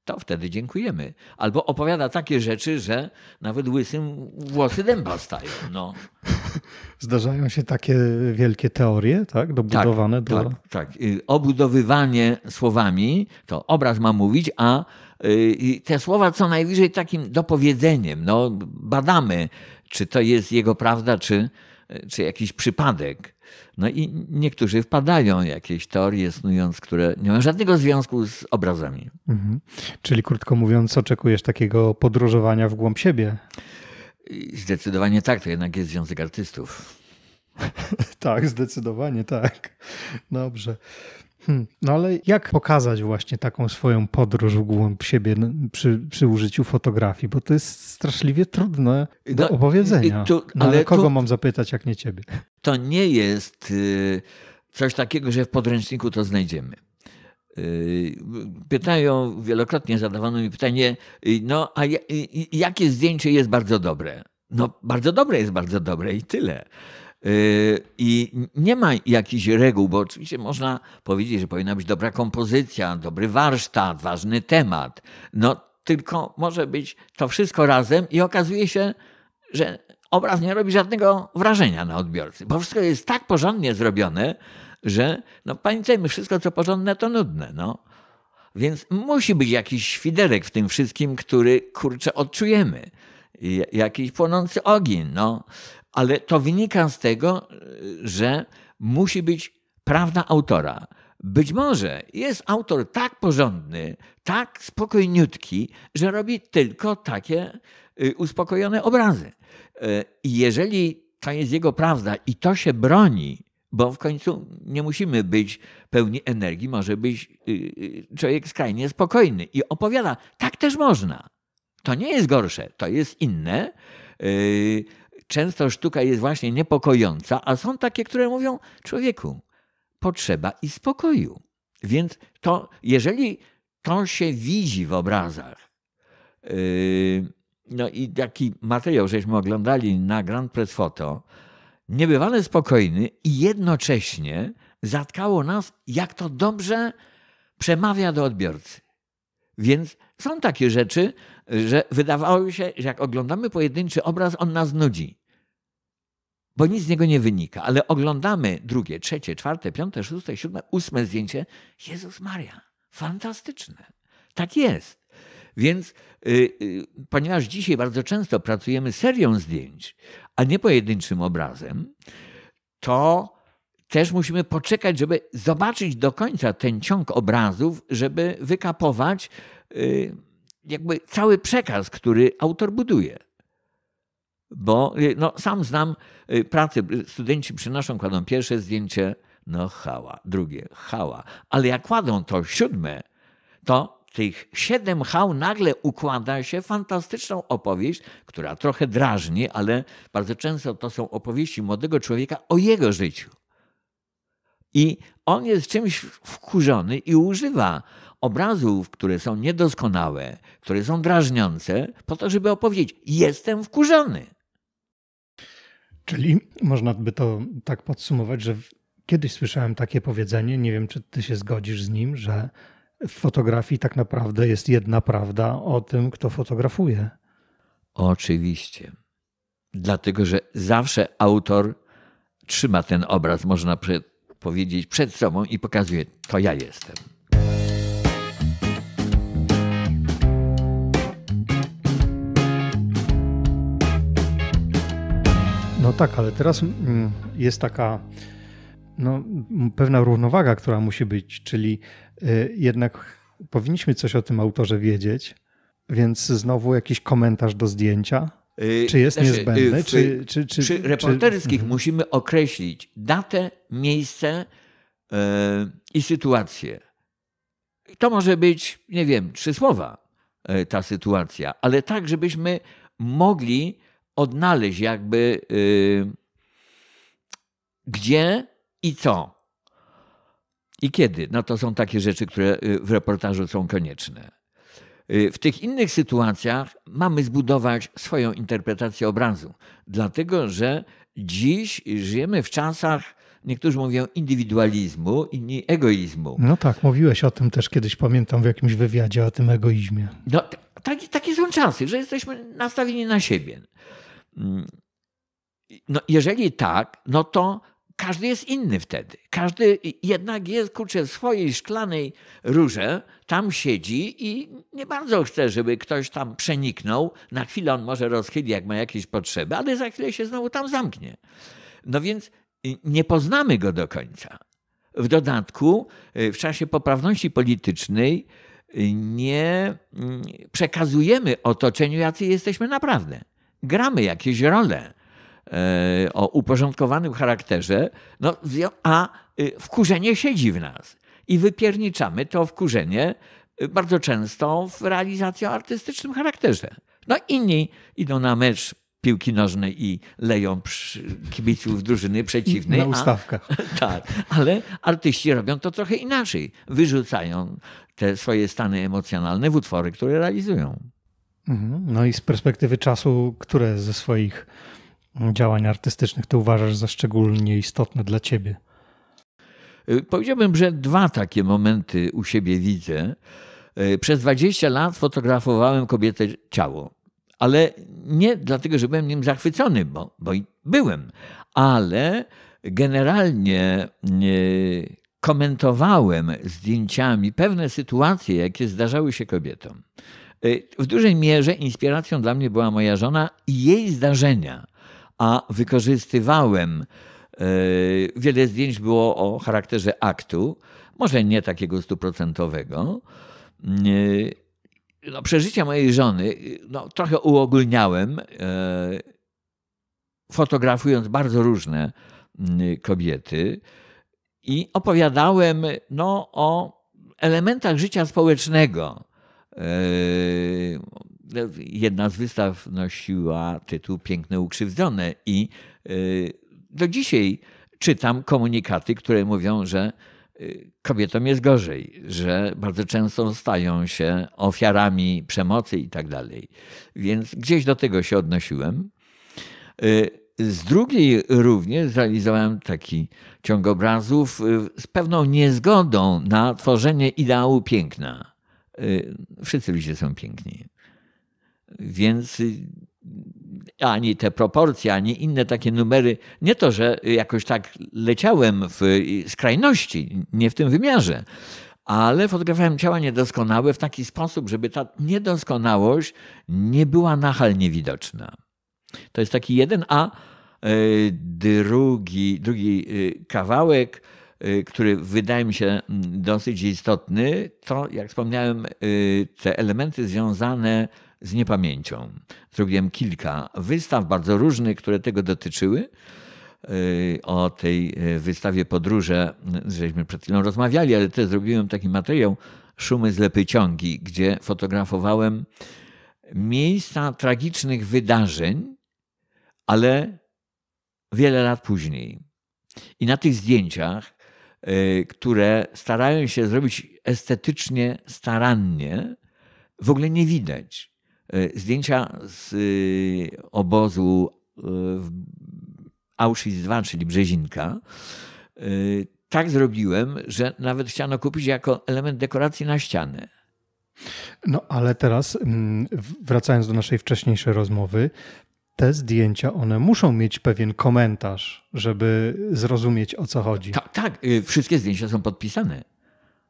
S1: to wtedy dziękujemy. Albo opowiada takie rzeczy, że nawet łysym włosy dęba stają. No.
S2: Zdarzają się takie wielkie teorie, tak? Dobudowane tak, do. Tak,
S1: tak. Y, obudowywanie słowami, to obraz ma mówić, a y, te słowa co najwyżej takim dopowiedzeniem. No, badamy czy to jest jego prawda, czy, czy jakiś przypadek? No i niektórzy wpadają jakieś teorie snując, które nie mają żadnego związku z obrazami.
S2: Mhm. Czyli krótko mówiąc, oczekujesz takiego podróżowania w głąb siebie?
S1: Zdecydowanie tak, to jednak jest Związek Artystów. tak, zdecydowanie tak.
S2: Dobrze. Hmm. No ale jak pokazać właśnie taką swoją podróż w głąb siebie przy, przy użyciu fotografii? Bo to jest straszliwie trudne do no, opowiedzenia. To, no, ale, ale, kogo to, mam zapytać, jak nie ciebie?
S1: To nie jest y, coś takiego, że w podręczniku to znajdziemy. Y, pytają, wielokrotnie zadawano mi pytanie, y, no a jakie zdjęcie jest bardzo dobre? No bardzo dobre jest bardzo dobre i tyle. Yy, I nie ma jakichś reguł, bo oczywiście można powiedzieć, że powinna być dobra kompozycja, dobry warsztat, ważny temat. No tylko może być to wszystko razem i okazuje się, że obraz nie robi żadnego wrażenia na odbiorcy, bo wszystko jest tak porządnie zrobione, że no pamiętajmy, wszystko co porządne to nudne. No. Więc musi być jakiś świderek w tym wszystkim, który kurczę odczujemy. Jakiś płonący ogień. No ale to wynika z tego, e, że musi być prawda autora. Być może jest autor tak porządny, tak spokojniutki, że robi tylko takie y, uspokojone obrazy. E, I jeżeli to jest jego prawda i to się broni, bo w końcu nie musimy być pełni energii, może być y, y, człowiek skrajnie spokojny i opowiada, tak też można. To nie jest gorsze, to jest inne często sztuka jest właśnie niepokojąca, a są takie, które mówią: człowieku, potrzeba i spokoju. Więc to, jeżeli to się widzi w obrazach, yy, no i taki materiał, żeśmy oglądali na Grand Press Photo, niebywale spokojny i jednocześnie zatkało nas, jak to dobrze przemawia do odbiorcy. Więc są takie rzeczy, że wydawało się, że jak oglądamy pojedynczy obraz, on nas nudzi bo nic z niego nie wynika, ale oglądamy drugie, trzecie, czwarte, piąte, szóste, siódme, ósme zdjęcie. Jezus Maria, fantastyczne. Tak jest. Więc yy, yy, ponieważ dzisiaj bardzo często pracujemy serią zdjęć, a nie pojedynczym obrazem, to też musimy poczekać, żeby zobaczyć do końca ten ciąg obrazów, żeby wykapować yy, jakby cały przekaz, który autor buduje. Bo y, no, sam znam y, pracę, y, studenci przynoszą, kładą pierwsze zdjęcie, no hała, drugie hała. Ale jak kładą to siódme, to tych siedem hał nagle układa się fantastyczną opowieść, która trochę drażni, ale bardzo często to są opowieści młodego człowieka o jego życiu. I on jest czymś wkurzony i używa obrazów, które są niedoskonałe, które są drażniące, po to, żeby opowiedzieć: Jestem wkurzony.
S2: Czyli można by to tak podsumować, że kiedyś słyszałem takie powiedzenie, nie wiem czy ty się zgodzisz z nim, że w fotografii tak naprawdę jest jedna prawda o tym, kto fotografuje.
S1: Oczywiście. Dlatego, że zawsze autor trzyma ten obraz, można powiedzieć, przed sobą i pokazuje, to ja jestem.
S2: No tak, ale teraz mm, jest taka no, pewna równowaga, która musi być, czyli y, jednak powinniśmy coś o tym autorze wiedzieć, więc znowu jakiś komentarz do zdjęcia. Y, czy jest znaczy, y, niezbędny? W, czy, czy, czy, przy reporterskich
S1: mhm. musimy określić datę, miejsce yy, i sytuację. To może być, nie wiem, trzy słowa ta sytuacja, ale tak, żebyśmy mogli odnaleźć jakby y, gdzie i co. I kiedy? No to są takie rzeczy, które y, w reportażu są konieczne. Y, w tych innych sytuacjach mamy zbudować swoją interpretację obrazu, dlatego że dziś żyjemy w czasach, niektórzy mówią indywidualizmu, inni egoizmu.
S2: No tak, mówiłeś o tym też kiedyś, pamiętam w jakimś wywiadzie o tym egoizmie.
S1: No, takie, takie są czasy, że jesteśmy nastawieni na siebie. Mm, no, jeżeli tak, no to każdy jest inny wtedy. Każdy jednak jest, kurczę, w swojej szklanej rurze, tam siedzi i nie bardzo chce, żeby ktoś tam przeniknął. Na chwilę on może rozchyli, jak ma jakieś potrzeby, ale za chwilę się znowu tam zamknie. No więc y, nie poznamy go do końca. W dodatku, y, w czasie poprawności politycznej y, nie mm, przekazujemy otoczeniu, jacy jesteśmy naprawdę gramy jakieś role e, o uporządkowanym charakterze, no, a y, wkurzenie siedzi w nas i wypierniczamy to wkurzenie y, bardzo często w realizacji o artystycznym charakterze. No inni idą na mecz piłki nożnej i leją kibiców drużyny przeciwnej. Na ustawkach. tak, ale artyści robią to trochę inaczej. Wyrzucają te swoje stany emocjonalne w utwory, które realizują.
S2: Mhm. No i z perspektywy czasu, które ze swoich działań artystycznych ty uważasz za szczególnie istotne dla ciebie?
S1: Y, powiedziałbym, że dwa takie momenty u siebie widzę. Y, przez 20 lat fotografowałem kobietę ciało, ale nie dlatego, że byłem nim zachwycony, bo, bo byłem, ale generalnie y, komentowałem zdjęciami pewne sytuacje, jakie zdarzały się kobietom. Y, w dużej mierze inspiracją dla mnie była moja żona i jej zdarzenia, a wykorzystywałem. Y, wiele zdjęć było o charakterze aktu, może nie takiego stuprocentowego. Y, no, przeżycia mojej żony no, trochę uogólniałem, fotografując bardzo różne kobiety i opowiadałem no, o elementach życia społecznego Yy, jedna z wystaw nosiła tytuł Piękne Ukrzywdzone i yy, do dzisiaj czytam komunikaty, które mówią, że yy, kobietom jest gorzej, że bardzo często stają się ofiarami przemocy i tak dalej. Więc gdzieś do tego się odnosiłem. Z drugiej również zrealizowałem taki ciąg obrazów z pewną niezgodą na tworzenie ideału piękna. Y, wszyscy ludzie są piękni. Więc y, ani te proporcje, ani inne takie numery, nie to, że jakoś tak leciałem w y, skrajności, nie w tym wymiarze, ale fotografowałem ciała niedoskonałe w taki sposób, żeby ta niedoskonałość nie była nachalnie widoczna. To jest taki jeden, a drugi, drugi kawałek Y, który wydaje mi się mm, dosyć istotny, to jak wspomniałem, y, te elementy związane z niepamięcią. Zrobiłem kilka wystaw bardzo różnych, które tego dotyczyły. Y, o tej wystawie podróże, mm, żeśmy przed chwilą rozmawiali, ale też zrobiłem taki materiał Szumy z Lepyciągi, gdzie fotografowałem miejsca tragicznych wydarzeń, ale wiele lat później. I na tych zdjęciach Y, które starają się zrobić estetycznie starannie, w ogóle nie widać. Y, zdjęcia z y, obozu w Auschwitz II, czyli Brzezinka, tak zrobiłem, że nawet chciano kupić jako element dekoracji na ścianę.
S2: No ale teraz, mm, wracając do naszej wcześniejszej rozmowy, te zdjęcia, one muszą mieć pewien komentarz, żeby zrozumieć o co chodzi. Tak, tak wszystkie zdjęcia
S1: są podpisane.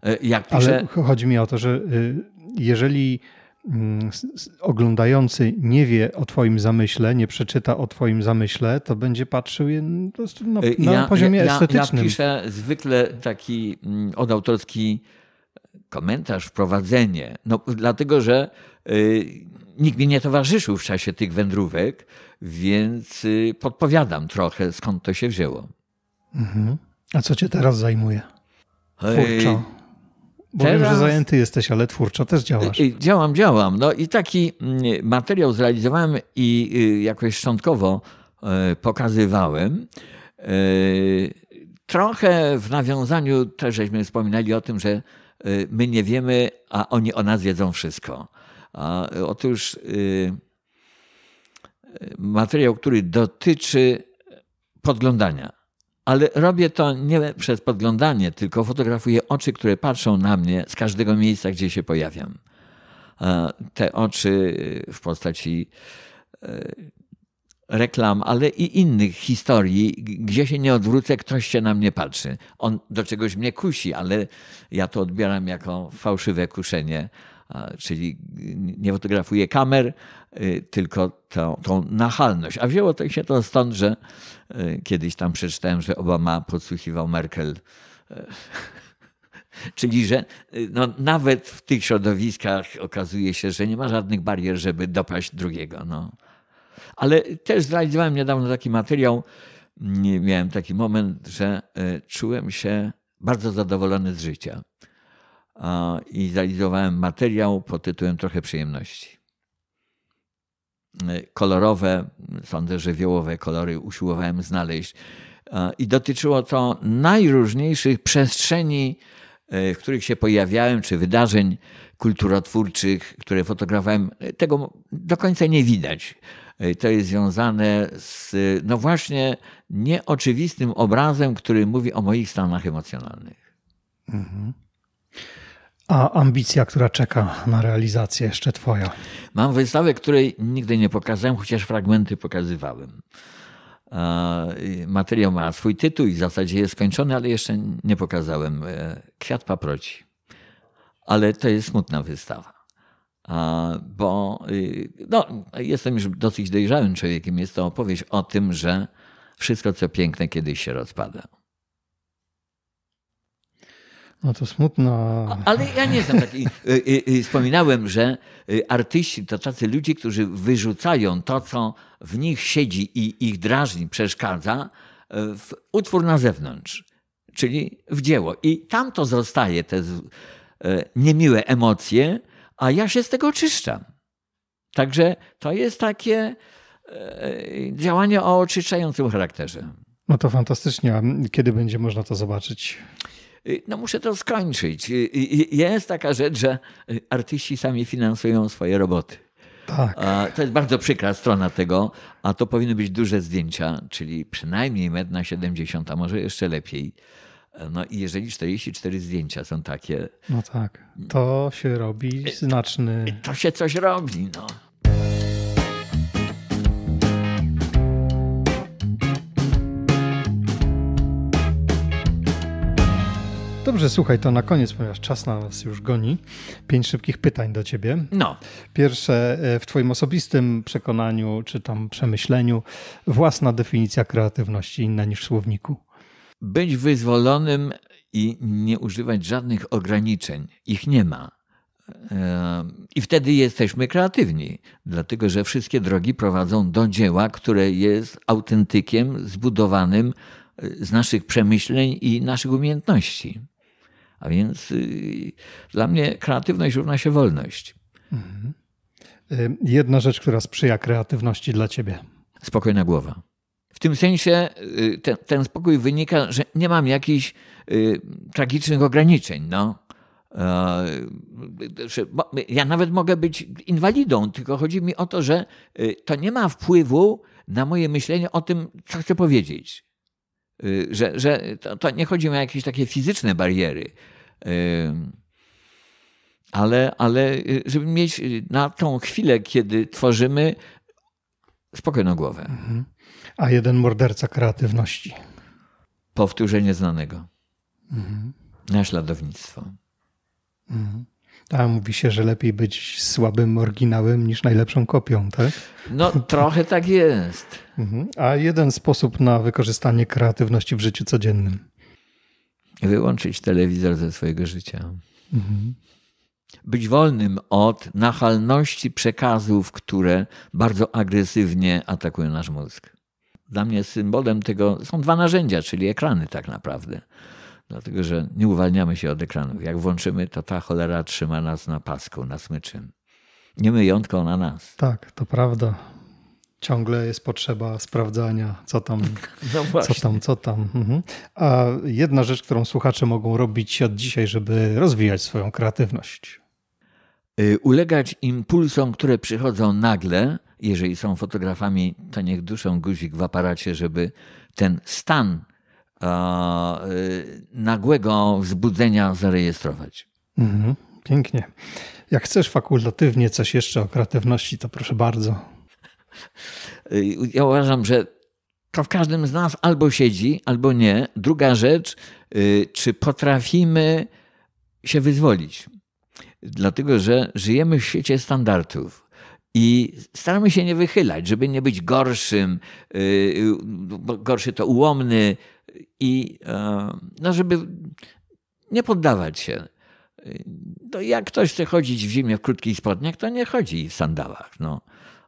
S1: Y, jak piszę... Ale
S2: chodzi mi o to, że y, jeżeli mm, oglądający nie wie o Twoim zamyśle, nie przeczyta o Twoim zamyśle, to będzie patrzył no, na, na ja, poziomie ja, estetycznym. Ja
S1: piszę zwykle taki mm, odautorski komentarz, wprowadzenie. No, dlatego, że nikt mi nie towarzyszył w czasie tych wędrówek, więc y, podpowiadam trochę, skąd to się wzięło.
S2: Mhm. A co cię teraz zajmuje?
S1: Twórczo. Bo teraz... wiem, że zajęty jesteś, ale twórczo też działasz. Działam, działam. No i taki mm, materiał zrealizowałem i y, jakoś szczątkowo e, pokazywałem. E, trochę w nawiązaniu też żeśmy wspominali o tym, że e, my nie wiemy, a oni o nas wiedzą wszystko. A, y, otóż y, y, materiał, który dotyczy podglądania. Ale robię to nie przez podglądanie, tylko fotografuję oczy, które patrzą na mnie z każdego miejsca, gdzie się pojawiam. te oczy w postaci reklam, ale i innych historii, gdzie się nie odwrócę, ktoś się na mnie patrzy. On do czegoś mnie kusi, ale ja to odbieram jako fałszywe kuszenie, czyli y, nie fotografuje kamer, y, tylko tą, tą nachalność. A wzięło to się to stąd, że y, kiedyś tam przeczytałem, że Obama podsłuchiwał Merkel. Czyli, że no, nawet w tych środowiskach okazuje się, że nie ma żadnych barier, żeby dopaść drugiego. No. Ale też zrealizowałem niedawno taki materiał. Mm, miałem taki moment, że czułem się bardzo zadowolony z życia i zrealizowałem materiał pod tytułem Trochę przyjemności. E, kolorowe, sądzę, że wiołowe kolory usiłowałem znaleźć. E, I dotyczyło to najróżniejszych przestrzeni, e, w których się pojawiałem, czy wydarzeń kulturotwórczych, które fotografowałem. Tego do końca nie widać. To jest związane z, no właśnie, nieoczywistym obrazem, który mówi o moich stanach emocjonalnych. Mhm.
S2: A ambicja, która czeka na realizację, jeszcze Twoja?
S1: Mam wystawę, której nigdy nie pokazałem, chociaż fragmenty pokazywałem. Materiał ma swój tytuł i w zasadzie jest skończony, ale jeszcze nie pokazałem. E, Kwiat paproci. Ale to jest smutna wystawa. Bo y, no, jestem już dosyć dojrzałym człowiekiem. Jest to opowieść o tym, że wszystko, co piękne, kiedyś się rozpada.
S2: No to smutno. Ale ja nie znam takiej.
S1: Y, y, y, wspominałem, że artyści to tacy ludzie, którzy wyrzucają to, co w nich siedzi i ich drażni, przeszkadza, w utwór na zewnątrz, czyli w dzieło. I tam to zostaje, te niemiłe emocje, a ja się z tego oczyszczam. Także to jest takie działanie o oczyszczającym charakterze.
S2: No to fantastycznie. A kiedy będzie można to zobaczyć?
S1: Y, no muszę to skończyć. Y, y, jest taka rzecz, że artyści sami finansują swoje roboty. Tak. To jest bardzo przykra strona tego, a to powinny być duże zdjęcia, czyli przynajmniej metr na 70, a może jeszcze lepiej. No i jeżeli 44 zdjęcia są takie.
S2: No tak, to się robi znaczny. To się
S1: coś robi, no.
S2: Dobrze, słuchaj, to na koniec, ponieważ czas na nas już goni. Pięć szybkich pytań do ciebie. No. Pierwsze, e, w twoim osobistym przekonaniu, czy tam przemyśleniu, własna definicja kreatywności inna niż w słowniku?
S1: Być wyzwolonym i nie używać żadnych ograniczeń. Ich nie ma. E, I wtedy jesteśmy kreatywni, dlatego że wszystkie drogi prowadzą do dzieła, które jest autentykiem zbudowanym e, z naszych przemyśleń i naszych umiejętności. A więc y, dla mnie kreatywność równa się wolność.
S2: Mhm. Y, jedna rzecz, która sprzyja kreatywności dla ciebie.
S1: Spokojna głowa. W tym sensie y, ten, ten, spokój wynika, że nie mam jakichś tragicznych ograniczeń. No. E, ja nawet mogę być inwalidą, tylko chodzi mi o to, że to nie ma wpływu na moje myślenie o tym, co chcę powiedzieć. Y, że, że to, to nie chodzi o jakieś takie fizyczne bariery y, ale, ale y, żeby mieć na tą chwilę, kiedy tworzymy, spokojną głowę.
S2: Mhm. A jeden morderca kreatywności.
S1: Powtórzenie znanego. Mhm. Naśladownictwo.
S2: Mhm. A mówi się, że lepiej być słabym oryginałem niż najlepszą kopią, tak?
S1: No, trochę tak jest. Mhm. A jeden
S2: sposób na wykorzystanie kreatywności w życiu codziennym?
S1: Wyłączyć telewizor ze swojego życia. Mhm. Być wolnym od nachalności przekazów, które bardzo agresywnie atakują nasz mózg. Dla mnie symbolem tego są dwa narzędzia, czyli ekrany tak naprawdę. Dlatego, że nie uwalniamy się od ekranów. Jak włączymy, to ta cholera trzyma nas na pasku, na smyczy. Nie my ją, ona nas.
S2: Tak, to prawda. Ciągle jest potrzeba sprawdzania, co tam, no co tam, co tam. Mhm. A jedna rzecz, którą słuchacze mogą robić od dzisiaj, żeby rozwijać swoją kreatywność.
S1: Y, ulegać impulsom, które przychodzą nagle. Jeżeli są fotografami, to niech duszą guzik w aparacie, żeby ten stan E, e, nagłego wzbudzenia zarejestrować.
S2: Mhm, pięknie. Jak chcesz fakultatywnie coś jeszcze o kreatywności, to proszę bardzo.
S1: Ja uważam, że to w każdym z nas albo siedzi, albo nie. Druga rzecz, y, czy potrafimy się wyzwolić? Dlatego, że żyjemy w świecie standardów. I staramy się nie wychylać, żeby nie być gorszym. Y, y, gorszy to ułomny, i e, no, żeby nie poddawać się. No, jak ktoś chce chodzić w zimie w krótkich spodniach, to nie chodzi w sandałach. No.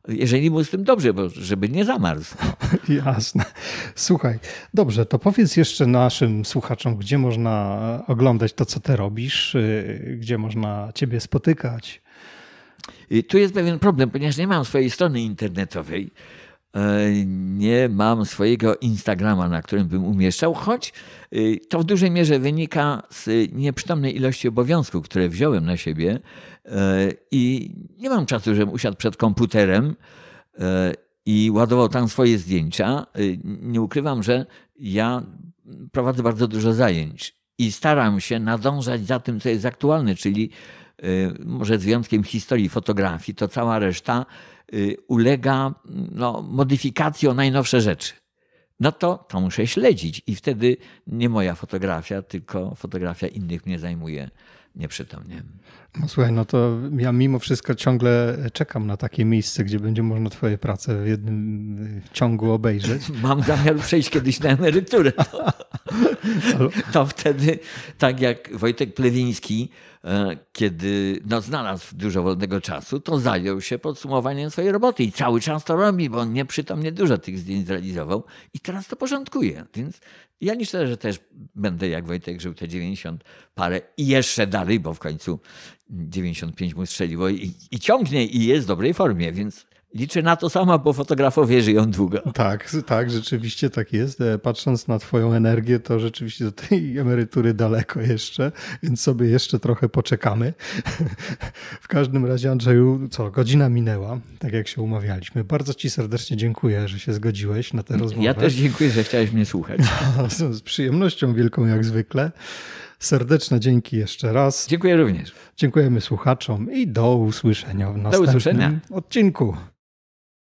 S1: Jeżeli mu z tym dobrze, bo żeby nie zamarzł. No.
S2: Jasne. Słuchaj, dobrze, to powiedz jeszcze naszym słuchaczom, gdzie można oglądać to, co ty robisz, y, gdzie można ciebie spotykać.
S1: I tu jest pewien problem, ponieważ nie mam swojej strony internetowej nie mam swojego Instagrama, na którym bym umieszczał, choć y, to w dużej mierze wynika z nieprzytomnej ilości obowiązków, które wziąłem na siebie y, i nie mam czasu, żebym usiadł przed komputerem y, i ładował tam swoje zdjęcia. Nie ukrywam, że ja prowadzę bardzo dużo zajęć i staram się nadążać za tym, co jest aktualne, czyli może z wyjątkiem historii fotografii, to cała reszta Y, ulega no, modyfikacji o najnowsze rzeczy. No to, to muszę śledzić i wtedy nie moja fotografia, tylko fotografia innych mnie zajmuje nieprzytomnie.
S2: No słuchaj, no to ja mimo wszystko ciągle czekam na takie miejsce, gdzie będzie można twoje prace w jednym y, ciągu obejrzeć. Mam
S1: zamiar przejść kiedyś na emeryturę. To, to wtedy, tak jak Wojtek Plewiński, e, kiedy no, znalazł dużo wolnego czasu, to zajął się podsumowaniem swojej roboty i cały czas to robi, bo on nieprzytomnie dużo tych zdjęć zrealizował i teraz to porządkuje. Więc ja myślę, że też będę jak Wojtek żył te 90 parę i jeszcze dalej, bo w końcu 95 mu strzeliło i, i ciągnie i jest w dobrej formie, więc liczę na to samo, bo fotografowie żyją długo. Tak, tak,
S2: rzeczywiście tak jest. E, patrząc na Twoją energię, to rzeczywiście do tej emerytury daleko jeszcze, więc sobie jeszcze trochę poczekamy. W każdym razie, Andrzeju, co, godzina minęła, tak jak się umawialiśmy. Bardzo Ci serdecznie dziękuję, że się zgodziłeś na tę rozmowę. Ja też
S1: dziękuję, że chciałeś mnie słuchać.
S2: Z przyjemnością wielką, jak zwykle. Serdeczne dzięki jeszcze raz. Dziękuję również. Dziękujemy słuchaczom i do usłyszenia w następnym do usłyszenia. odcinku.